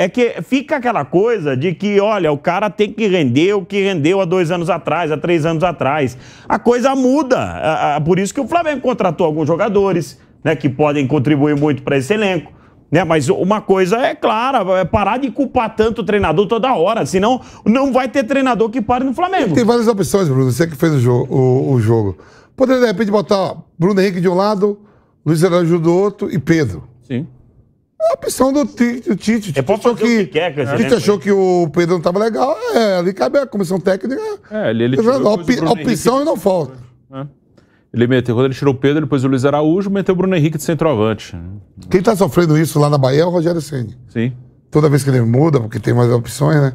é, é, que fica aquela coisa de que, olha, o cara tem que render o que rendeu há dois anos atrás, há três anos atrás. A coisa muda. por isso que o Flamengo contratou alguns jogadores, né? Que podem contribuir muito para esse elenco. Né? Mas uma coisa é clara, é parar de culpar tanto o treinador toda hora, senão não vai ter treinador que pare no Flamengo. Tem várias opções, Bruno. Você que fez o jogo. O, o jogo. Poderia, de repente, botar Bruno Henrique de um lado, Luiz Araújo do outro e Pedro. Sim. É a opção do Tite. O Tite, que, que quer, o Tite achou que o Pedro não estava legal. É, ali cabe a comissão técnica. É, ele, ele tirou, a opção e não falta. É. Ele meteu, quando ele tirou o Pedro, depois o Luiz Araújo, meteu o Bruno Henrique de centroavante. Quem está sofrendo isso lá na Bahia é o Rogério Ceni. Sim. Toda vez que ele muda, porque tem mais opções, né?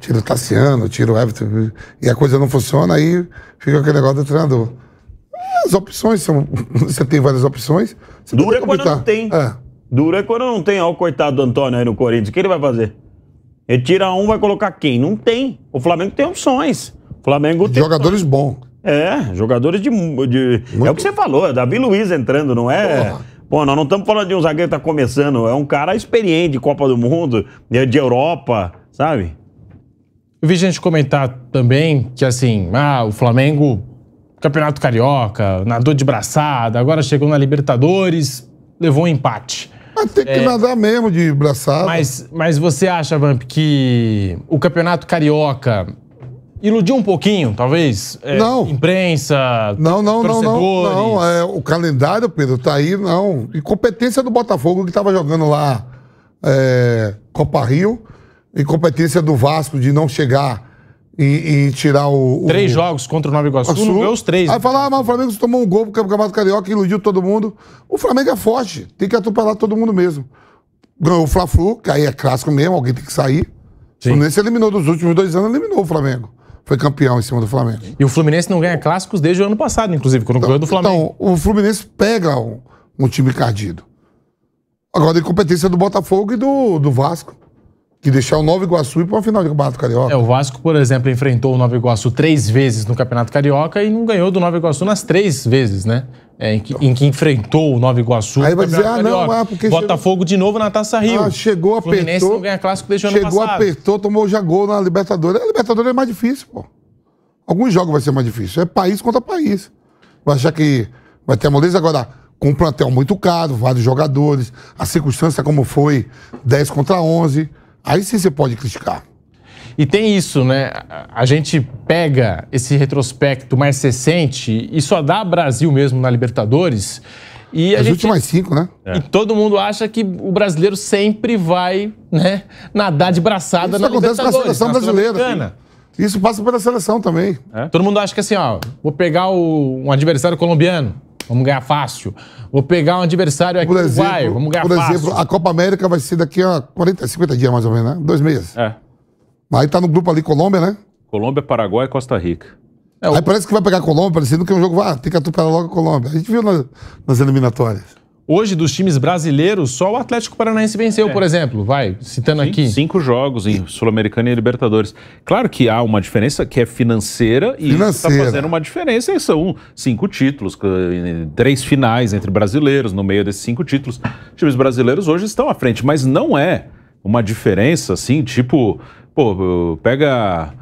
Tira o Tassiano, tira o Everton, e a coisa não funciona, aí fica aquele negócio do treinador. As opções são. Você tem várias opções. Dura é quando não tem. É. Dura é quando não tem. Olha o coitado do Antônio aí no Corinthians. O que ele vai fazer? Ele tira um, vai colocar quem? Não tem. O Flamengo tem opções. O Flamengo tem. Jogadores bons. É, jogadores de. de é o que você falou, é Davi Luiz entrando, não é? Porra. Pô, nós não estamos falando de um zagueiro que está começando. É um cara experiente de Copa do Mundo, né, de Europa, sabe? Eu vi gente comentar também que, assim, ah, o Flamengo Campeonato Carioca, nadou de braçada, agora chegou na Libertadores, levou um empate. Mas tem que é, nadar mesmo de braçada. Mas, mas você acha, Vamp, que o Campeonato Carioca iludiu um pouquinho, talvez? É, não. Imprensa, não, não, torcedores. Não, não, não. É, o calendário, Pedro, tá aí, não. Incompetência do Botafogo, que tava jogando lá é, Copa Rio. Incompetência do Vasco de não chegar e, tirar o, o, Três jogos contra o Nova Iguaçu, Iguaçu. não os três. Aí falar, ah, mas o Flamengo tomou um gol pro Campeonato Carioca, iludiu todo mundo. O Flamengo é forte, tem que atropelar todo mundo mesmo. Ganhou o Fla-Flu, que aí é clássico mesmo, alguém tem que sair. Sim. O Fluminense eliminou dos últimos dois anos, eliminou o Flamengo. Foi campeão em cima do Flamengo. E o Fluminense não ganha clássicos desde o ano passado, inclusive, quando então, ganhou do Flamengo. Então, o Fluminense pega um, um time cardido. Agora, a incompetência do Botafogo e do, do Vasco que deixar o Nova Iguaçu ir para uma final de Campeonato Carioca. É, o Vasco, por exemplo, enfrentou o Nova Iguaçu três vezes no Campeonato Carioca e não ganhou do Nova Iguaçu nas três vezes, né? É, em, que, em, que, enfrentou o Nova Iguaçu. Aí vai dizer, ah, não, ah, porque. Botafogo chegou... de novo na Taça Rio. Ah, chegou, apertou. Fluminense não ganha clássico desde o ano Chegou, passado. apertou, tomou já gol na Libertadores. A Libertadores é mais difícil, pô. Alguns jogos vai ser mais difícil. É país contra país. Vai achar que vai ter a moleza agora com um plantel muito caro, vários jogadores, a circunstância como foi, 10 contra 11. Aí sim você pode criticar. E tem isso, né? A gente pega esse retrospecto mais recente e só dá Brasil mesmo na Libertadores. E As gente... últimas cinco, né? É. E todo mundo acha que o brasileiro sempre vai né, nadar de braçada Isso na Libertadores. Isso acontece com a seleção brasileira. Isso passa pela seleção também. É? Todo mundo acha que assim, ó, vou pegar o, um adversário colombiano, Vamos ganhar fácil. Vou pegar um adversário aqui, por exemplo, Uruguai, vamos ganhar por fácil. Por exemplo, a Copa América vai ser daqui a 40, 50 dias mais ou menos, né? Dois meses. É. Aí tá no grupo ali Colômbia, né? Colômbia, Paraguai e Costa Rica. É, Aí o... parece que vai pegar a Colômbia, parecendo que é um jogo, vai, ah, tem que atropelar logo a Colômbia. A gente viu nas eliminatórias. Hoje, dos times brasileiros, só o Atlético Paranaense venceu, é. por exemplo. Vai, citando aqui. Cinco jogos em Sul-Americana e Libertadores. Claro que há uma diferença que é financeira e está fazendo uma diferença. São cinco títulos, três finais entre brasileiros no meio desses cinco títulos. Os times brasileiros hoje estão à frente, mas não é uma diferença assim, tipo, pô, pega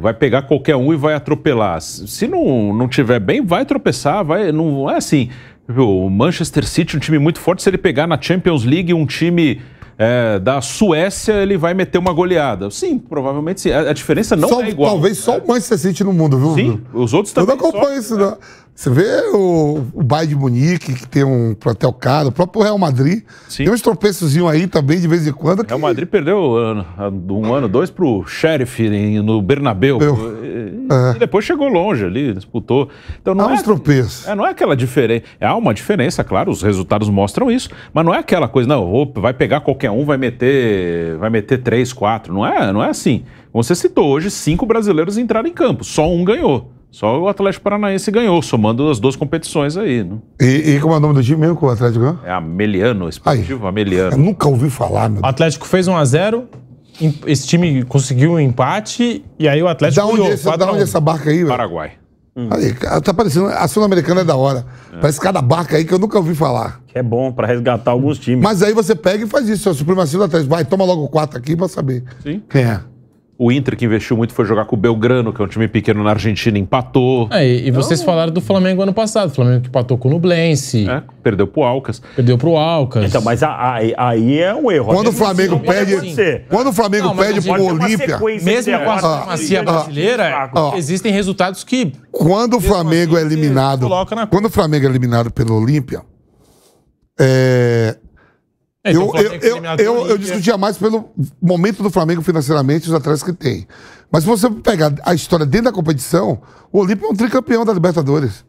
vai pegar qualquer um e vai atropelar. Se não, não tiver bem, vai tropeçar, vai, não é assim. O Manchester City, um time muito forte, se ele pegar na Champions League um time é, da Suécia, ele vai meter uma goleada. Sim, provavelmente sim. A, a diferença não só, é igual. Talvez só o é. Manchester City no mundo, viu? Sim, os outros também. Eu não acompanho só, isso, né? não. Você vê o, o Bayern de Munique, que tem um plantel caro, o próprio Real Madrid. Sim. Tem uns tropeçozinhos aí também, de vez em quando. Que... Real Madrid perdeu um ano, dois pro Sheriff no Bernabeu. Eu... E, é. e depois chegou longe ali, disputou. Então, não Há é, uns tropeços. É, não é aquela diferença. Há uma diferença, claro, os resultados mostram isso. Mas não é aquela coisa, não, vai pegar qualquer um, vai meter vai meter três, quatro. Não é, não é assim. Como você citou, hoje cinco brasileiros entraram em campo, só um ganhou. Só o Atlético Paranaense ganhou, somando as duas competições aí. Né? E, e como é o nome do time mesmo que o Atlético ganhou? É Ameliano, Esportivo Aí, Ameliano. Eu nunca ouvi falar, meu. O Atlético fez 1x0, esse time conseguiu um empate, e aí o Atlético da onde ganhou. da onde essa barca aí, velho? Paraguai. Hum. Aí, tá parecendo. A Sul-Americana é da hora. É. Parece cada barca aí que eu nunca ouvi falar. Que é bom para resgatar alguns times. Mas aí você pega e faz isso, a supremacia do Atlético. Vai, toma logo quatro aqui pra saber Sim. quem é. O Inter, que investiu muito, foi jogar com o Belgrano, que é um time pequeno na Argentina, empatou. É, e vocês então- falaram do Flamengo ano passado. O Flamengo que empatou com o Nublense. É, perdeu pro Alcas. Perdeu pro Alcas. Então, mas aí, aí é um erro. Quando o Flamengo assim, perde... Quando o Flamengo não, perde pro Olímpia... Mesmo com a supremacia ah, ah brasileira, ah, existem resultados que... Quando o Flamengo assim, é eliminado... Na... Quando o Flamengo é eliminado pelo Olímpia, é, é, então eu, eu, eu, eu, eu discutia mais pelo momento do Flamengo financeiramente os atletas que tem. Mas se você pegar a história dentro da competição, o Olímpio é um tricampeão da Libertadores.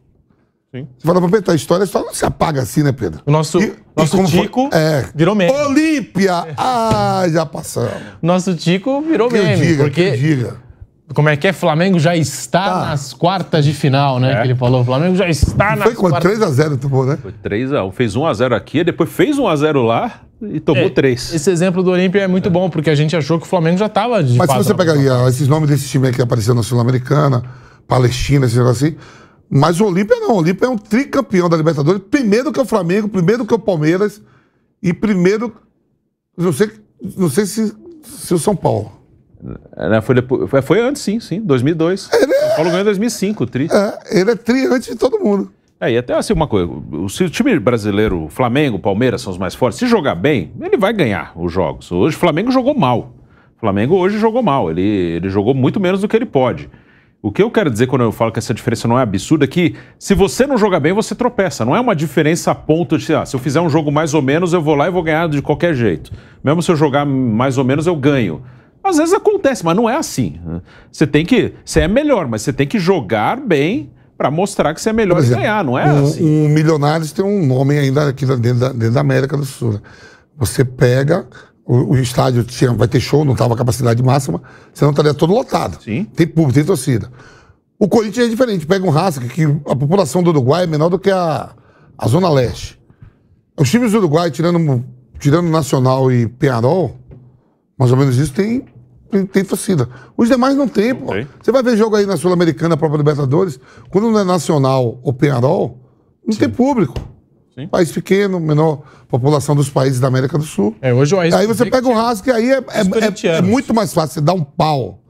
Sim. Você fala pra Pedro, a história, a história não se apaga assim, né, Pedro? O nosso, e, nosso e Tico foi? é, virou meme. Olímpia! Ah, já passamos. Nosso Tico virou que meme. Diga, porque... diga. Como é que é? Flamengo já está tá. nas quartas de final, né? É. Que ele falou. O Flamengo já está nas foi quartas. Foi quanto? 3x0 tomou, né? Foi 3x1. Fez 1x0 aqui, depois fez 1x0 lá e tomou é, 3. Esse exemplo do Olímpia é muito é. bom, porque a gente achou que o Flamengo já estava de Mas se você pegaria esses nomes desses times que apareceram na Sul-Americana, Palestina, esse negócio assim. Mas o Olímpia não. O Olímpia é um tricampeão da Libertadores. Primeiro que o Flamengo, primeiro que o Palmeiras e primeiro. Não sei, não sei se, se o São Paulo. É, né, foi, foi antes, sim, sim, 2002. Ele é... São Paulo ganhou em 2005, tri. É, ele é tri antes de todo mundo. É, e até assim uma coisa, se o time brasileiro, Flamengo, Palmeiras são os mais fortes, se jogar bem, ele vai ganhar os jogos. Hoje o Flamengo jogou mal. O Flamengo hoje jogou mal, ele, ele jogou muito menos do que ele pode. O que eu quero dizer quando eu falo que essa diferença não é absurda é que se você não joga bem, você tropeça. Não é uma diferença a ponto de, ah, se eu fizer um jogo mais ou menos, eu vou lá e vou ganhar de qualquer jeito. Mesmo se eu jogar mais ou menos, eu ganho. Às vezes acontece, mas não é assim. Né? Você tem que. Você é melhor, mas você tem que jogar bem para mostrar que você é melhor e ganhar, não é? Um, assim? um Milionários tem um nome ainda aqui dentro da, dentro da América do Sul. Né? Você pega. O, o estádio tinha, vai ter show, não estava capacidade máxima, senão estaria todo lotado. Sim. Tem público, tem torcida. O Corinthians é diferente, pega um raça que a população do Uruguai é menor do que a, a Zona Leste. Os times do Uruguai, tirando, tirando Nacional e Penarol, mais ou menos isso tem, tem, tem torcida. Os demais não tem, pô. Você vai ver jogo aí na Sul-Americana, própria Libertadores, quando não é Nacional ou Penarol, não Sim. tem público. Sim. País pequeno, menor população dos países da América do Sul. É, hoje o aí você pega o rasgo e aí é, é, é, é, muito mais fácil você dar um pau.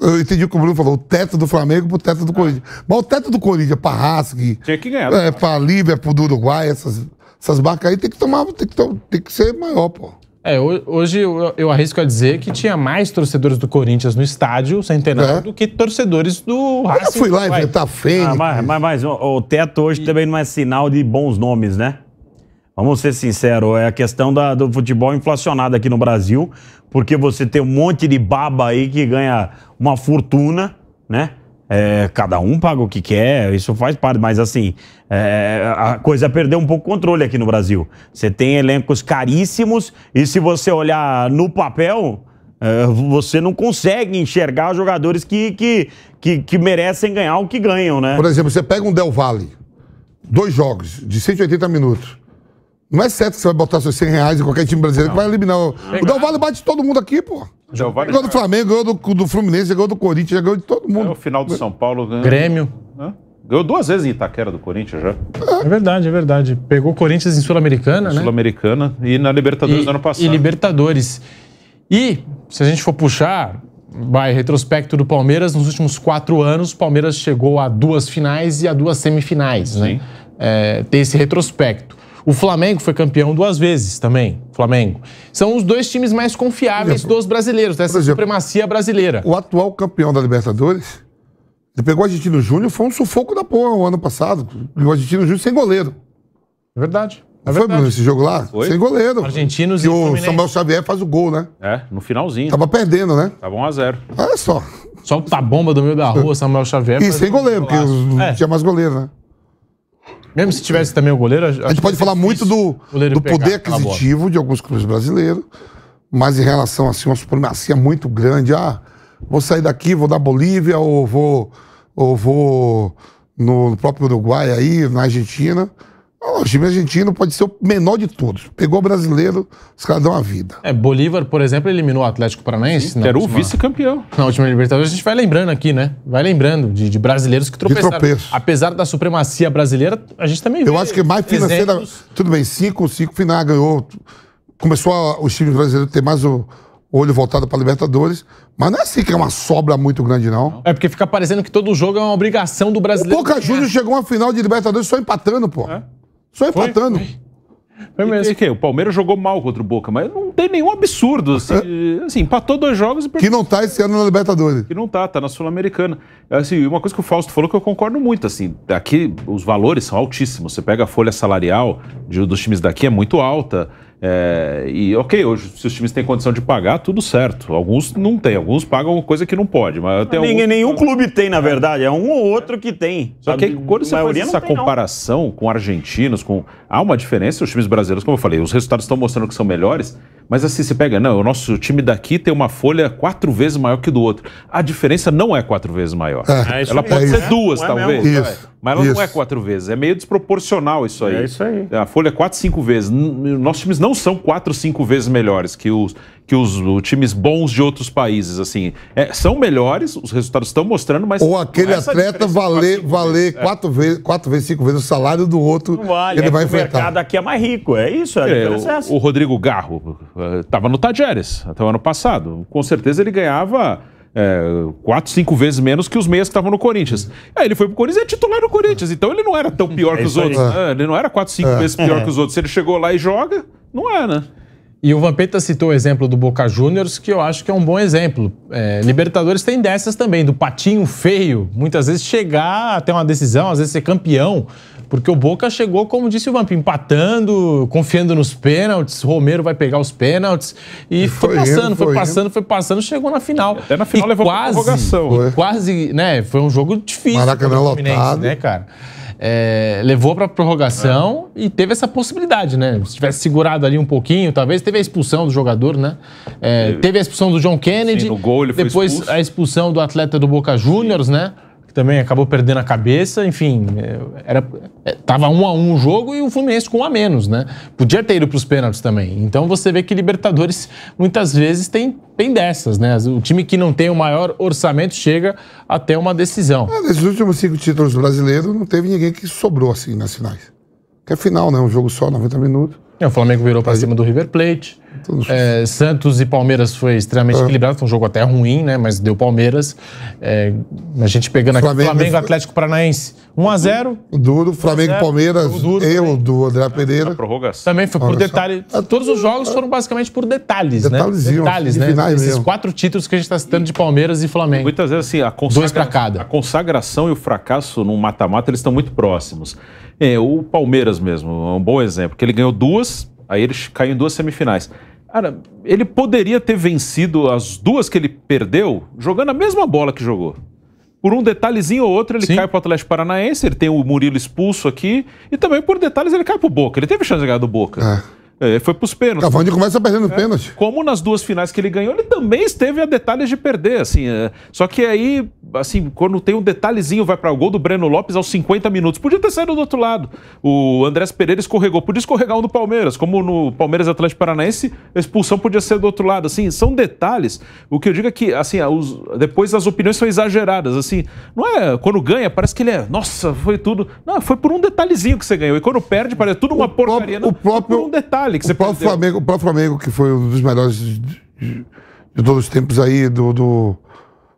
Eu entendi o que o Bruno falou, o teto do Flamengo pro teto do ah. Corinthians. Mas o teto do Corinthians é pra Rasque, Tinha que ganhar, é, né? pra Lívia, pro Uruguai, essas, essas barcas aí tem que tomar, tem que, tem que ser maior, pô. É, hoje eu, eu, arrisco a dizer que tinha mais torcedores do Corinthians no estádio centenário é. do que torcedores do Racing. Eu fui lá inventar feio. Ah, mas, mas, mas o, teto hoje e... também não é sinal de bons nomes, né? Vamos ser sinceros, é a questão da, do futebol inflacionado aqui no Brasil, porque você tem um monte de baba aí que ganha uma fortuna, né? É, cada um paga o que quer, isso faz parte, mas assim, é, a coisa perdeu um pouco o controle aqui no Brasil. Você tem elencos caríssimos e se você olhar no papel, é, você não consegue enxergar jogadores que, que, que, que, merecem ganhar o que ganham, né? Por exemplo, você pega um Del Valle, dois jogos de 180 minutos. Não é certo que você vai botar seus 100 reais em qualquer time brasileiro não. que vai eliminar. O é Del Valle bate todo mundo aqui, pô. Já ganhou do Flamengo, ganhou do, do Fluminense, ganhou do Corinthians, ganhou de todo mundo. É o final do São Paulo. Ganhou... Grêmio. Hã? Ganhou duas vezes em Itaquera do Corinthians já. É, é verdade, é verdade. Pegou o Corinthians em Sul-Americana, né? Sul-Americana e na Libertadores e, do ano passado. E Libertadores. E, se a gente for puxar, vai, retrospecto do Palmeiras, nos últimos quatro anos, o Palmeiras chegou a duas finais e a duas semifinais, né? Sim. né? É, esse retrospecto. O Flamengo foi campeão duas vezes também, Flamengo. São os dois times mais confiáveis exemplo, dos brasileiros, dessa exemplo, supremacia brasileira. O atual campeão da Libertadores, ele pegou o Argentino Júnior, foi um sufoco da porra o ano passado. o Argentino Júnior sem goleiro. É verdade. É foi, nesse esse jogo lá? Foi. Sem goleiro. Argentinos e o Fluminense. Samuel Xavier faz o gol, né? É, no finalzinho. Tava perdendo, né? Tava 1x0. Olha só. só o tá tabomba do meio da rua, Samuel Xavier. E sem goleiro, porque é. tinha mais goleiro, né? Mesmo se tivesse também o goleiro. A gente pode é falar muito do, do poder aquisitivo de alguns clubes brasileiros, mas em relação assim, uma supremacia muito grande. Ah, vou sair daqui, vou da Bolívia, ou vou, ou vou no próprio Uruguai aí, na Argentina. O time argentino pode ser o menor de todos. Pegou o brasileiro, os caras dão a vida. É, Bolívar, por exemplo, eliminou o Atlético Paranaense. Sim, era última... o vice-campeão. Na última Libertadores, a gente vai lembrando aqui, né? Vai lembrando de, de brasileiros que tropeçaram. Apesar da supremacia brasileira, a gente também vê Eu acho que é mais financeira... Exemplos... Tudo bem, cinco, cinco final ganhou. Começou a, os times brasileiros ter mais o olho voltado para Libertadores. Mas não é assim que é uma sobra muito grande, não. É porque fica parecendo que todo jogo é uma obrigação do brasileiro. O Boca Juniors chegou a final de Libertadores só empatando, pô. É. Só empatando. Foi, foi. mesmo. E, que, o Palmeiras jogou mal contra o Boca, mas não tem nenhum absurdo. Assim, é. assim empatou dois jogos e perdeu. Que não tá esse ano na Libertadores. Que não tá, tá na Sul-Americana. Assim, uma coisa que o Fausto falou que eu concordo muito, assim, aqui os valores são altíssimos. Você pega a folha salarial de, dos times daqui, é muito alta. É, e ok, hoje, se os times têm condição de pagar, tudo certo. Alguns não têm, alguns pagam coisa que não pode. Mas tem Ninguém, alguns... Nenhum clube tem, na verdade, é um ou outro que tem. Só que quando você faz essa comparação não. com argentinos, com... há uma diferença. Os times brasileiros, como eu falei, os resultados estão mostrando que são melhores. Mas assim, você pega, não, o nosso time daqui tem uma folha quatro vezes maior que do outro. A diferença não é quatro vezes maior. É. É Ela pode é ser isso. duas, é talvez. Isso. Mas ela isso. não é quatro vezes. É meio desproporcional isso aí. É isso aí. A folha é quatro, cinco vezes. Nossos times não são quatro, cinco vezes melhores que os que os, os, times bons de outros países, assim, é, são melhores, os resultados estão mostrando, mas. Ou aquele é atleta valer, valer é. quatro, vezes, quatro vezes, cinco vezes o salário do outro vale, ele é vai enfrentar. O mercado aqui é mais rico, é isso, é, é, é o, o, Rodrigo Garro estava eh, no Tajeres até o ano passado. Com certeza ele ganhava. Eh, quatro, cinco vezes menos que os meias que estavam no Corinthians. Aí ele foi pro Corinthians e é titular no Corinthians, então ele não era tão pior que os outros. Ah, ele não era quatro, cinco vezes pior que os outros. se Ele chegou lá e joga, não é, né? E o Vampeta citou o exemplo do Boca Juniors, que eu acho que é um bom exemplo. É, Libertadores tem dessas também, do patinho feio, muitas vezes chegar até uma decisão, às vezes ser campeão, porque o Boca chegou, como disse o Vamp, empatando, confiando nos pênaltis, Romero vai pegar os pênaltis, e é, foi, foi, passando, indo, foi, foi passando, foi passando, chegou na final. Até na final e levou quase, prorrogação. Quase, né, foi um jogo difícil. Maracanã lotado. Né, cara? é, levou para prorrogação é. e teve essa possibilidade, né? Se tivesse segurado ali um pouquinho, talvez teve a expulsão do jogador, né? É, teve a expulsão do John Kennedy, Sim, no gol ele depois a expulsão do atleta do Boca Juniors, Sim. né? também acabou perdendo a cabeça. Enfim, é, era, é, tava um a um o jogo e o Fluminense com um a menos, né? Podia ter ido para os pênaltis também. Então você vê que Libertadores muitas vezes tem, tem dessas, né? O time que não tem o maior orçamento chega até uma decisão. É, nesses últimos cinco títulos brasileiros não teve ninguém que sobrou assim nas finais. Que é final, né? Um jogo só, 90 minutos. É, o Flamengo virou para cima do River Plate. É, Santos e Palmeiras foi extremamente é. equilibrado. Foi um jogo até ruim, né? Mas deu Palmeiras. É, a gente pegando Flamengo, aqui Flamengo Atlético Paranaense. 1x0. Duro, Flamengo e Palmeiras. Duro, eu do André Pereira. prorrogação. Também foi por detalhes. Ah, Todos os ah, jogos foram basicamente por detalhes, né? Detalhes, né? Esses mesmo. quatro títulos que a gente está citando de Palmeiras e Flamengo. Muitas vezes, assim, a, consagra... Dois cada. a consagração e o fracasso no mata-mata, eles estão muito próximos. É, o Palmeiras mesmo, é um bom exemplo, que ele ganhou duas, aí ele caiu em duas semifinais. Cara, ele poderia ter vencido as duas que ele perdeu jogando a mesma bola que jogou. Por um detalhezinho ou outro, ele Sim. cai para o Atlético Paranaense, ele tem o Murilo expulso aqui, e também por detalhes ele cai para o Boca. Ele teve chance de ganhar do Boca. É. É, foi pros pênaltis. Cavani começa perdendo é, pênalti. Como nas duas finais que ele ganhou, ele também esteve a detalhes de perder, assim. É, só que aí, assim, quando tem um detalhezinho, vai para o gol do Breno Lopes aos 50 minutos. Podia ter saído do outro lado. O Andrés Pereira escorregou. Podia escorregar um do Palmeiras. Como no Palmeiras Atlético Paranaense, a expulsão podia ser do outro lado. Assim, são detalhes. O que eu digo é que, assim, os, depois as opiniões são exageradas. Assim, não é... Quando ganha, parece que ele é... Nossa, foi tudo... Não, foi por um detalhezinho que você ganhou. E quando perde, parece tudo uma o porcaria. Próprio, não, o próprio... um detalhe detalhe que o você próprio Flamengo, O próprio Flamengo, que foi um dos melhores de, de, de todos os tempos aí, do, do,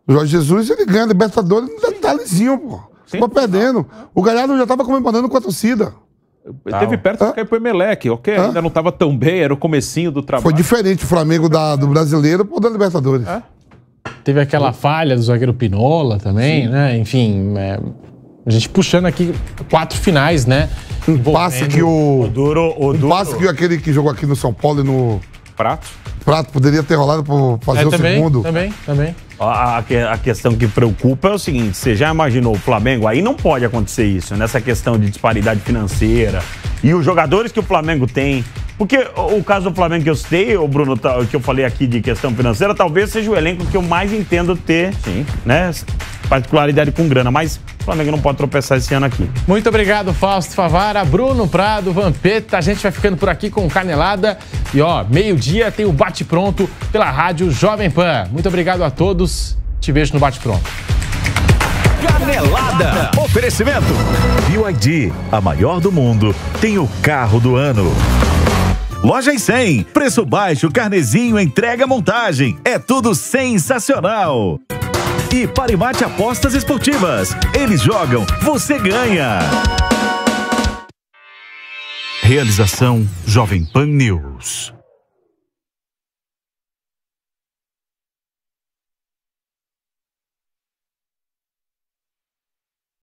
Jorge Jesus, ele ganha Libertadores num detalhezinho, pô. Sim. Ficou perdendo. O Galhardo já estava comemorando com a torcida. Teve perto de cair pro Emelec, ok? Ainda não estava tão bem, era o comecinho do trabalho. Foi diferente o Flamengo da, do brasileiro pro da Libertadores. Teve aquela falha do zagueiro Pinola também, Sim. né? Enfim, é, a gente puxando aqui quatro finais, né? Um passe que o. o, duro, o duro. passe que aquele que jogou aqui no São Paulo e no. Prato? Prato poderia ter rolado para fazer é, o também, segundo. Também, também. A, a, a, questão que preocupa é o seguinte: você já imaginou o Flamengo? Aí não pode acontecer isso, nessa questão de disparidade financeira e os jogadores que o Flamengo tem. Porque o, o caso do Flamengo que eu citei, o Bruno, tá, que eu falei aqui de questão financeira, talvez seja o elenco que eu mais entendo ter, Sim. né? particularidade com grana, mas o Flamengo não pode tropeçar esse ano aqui. Muito obrigado, Fausto Favara, Bruno Prado, Vampeta. A gente vai ficando por aqui com Canelada. E ó, meio-dia tem o Bate Pronto pela Rádio Jovem Pan. Muito obrigado a todos. Te vejo no Bate Pronto. Canelada. Oferecimento. BYD, a maior do mundo, tem o carro do ano. Loja em 100. Preço baixo, carnezinho, entrega, montagem. É tudo sensacional e Parimate Apostas Esportivas. Eles jogam, você ganha. Realização Jovem Pan News.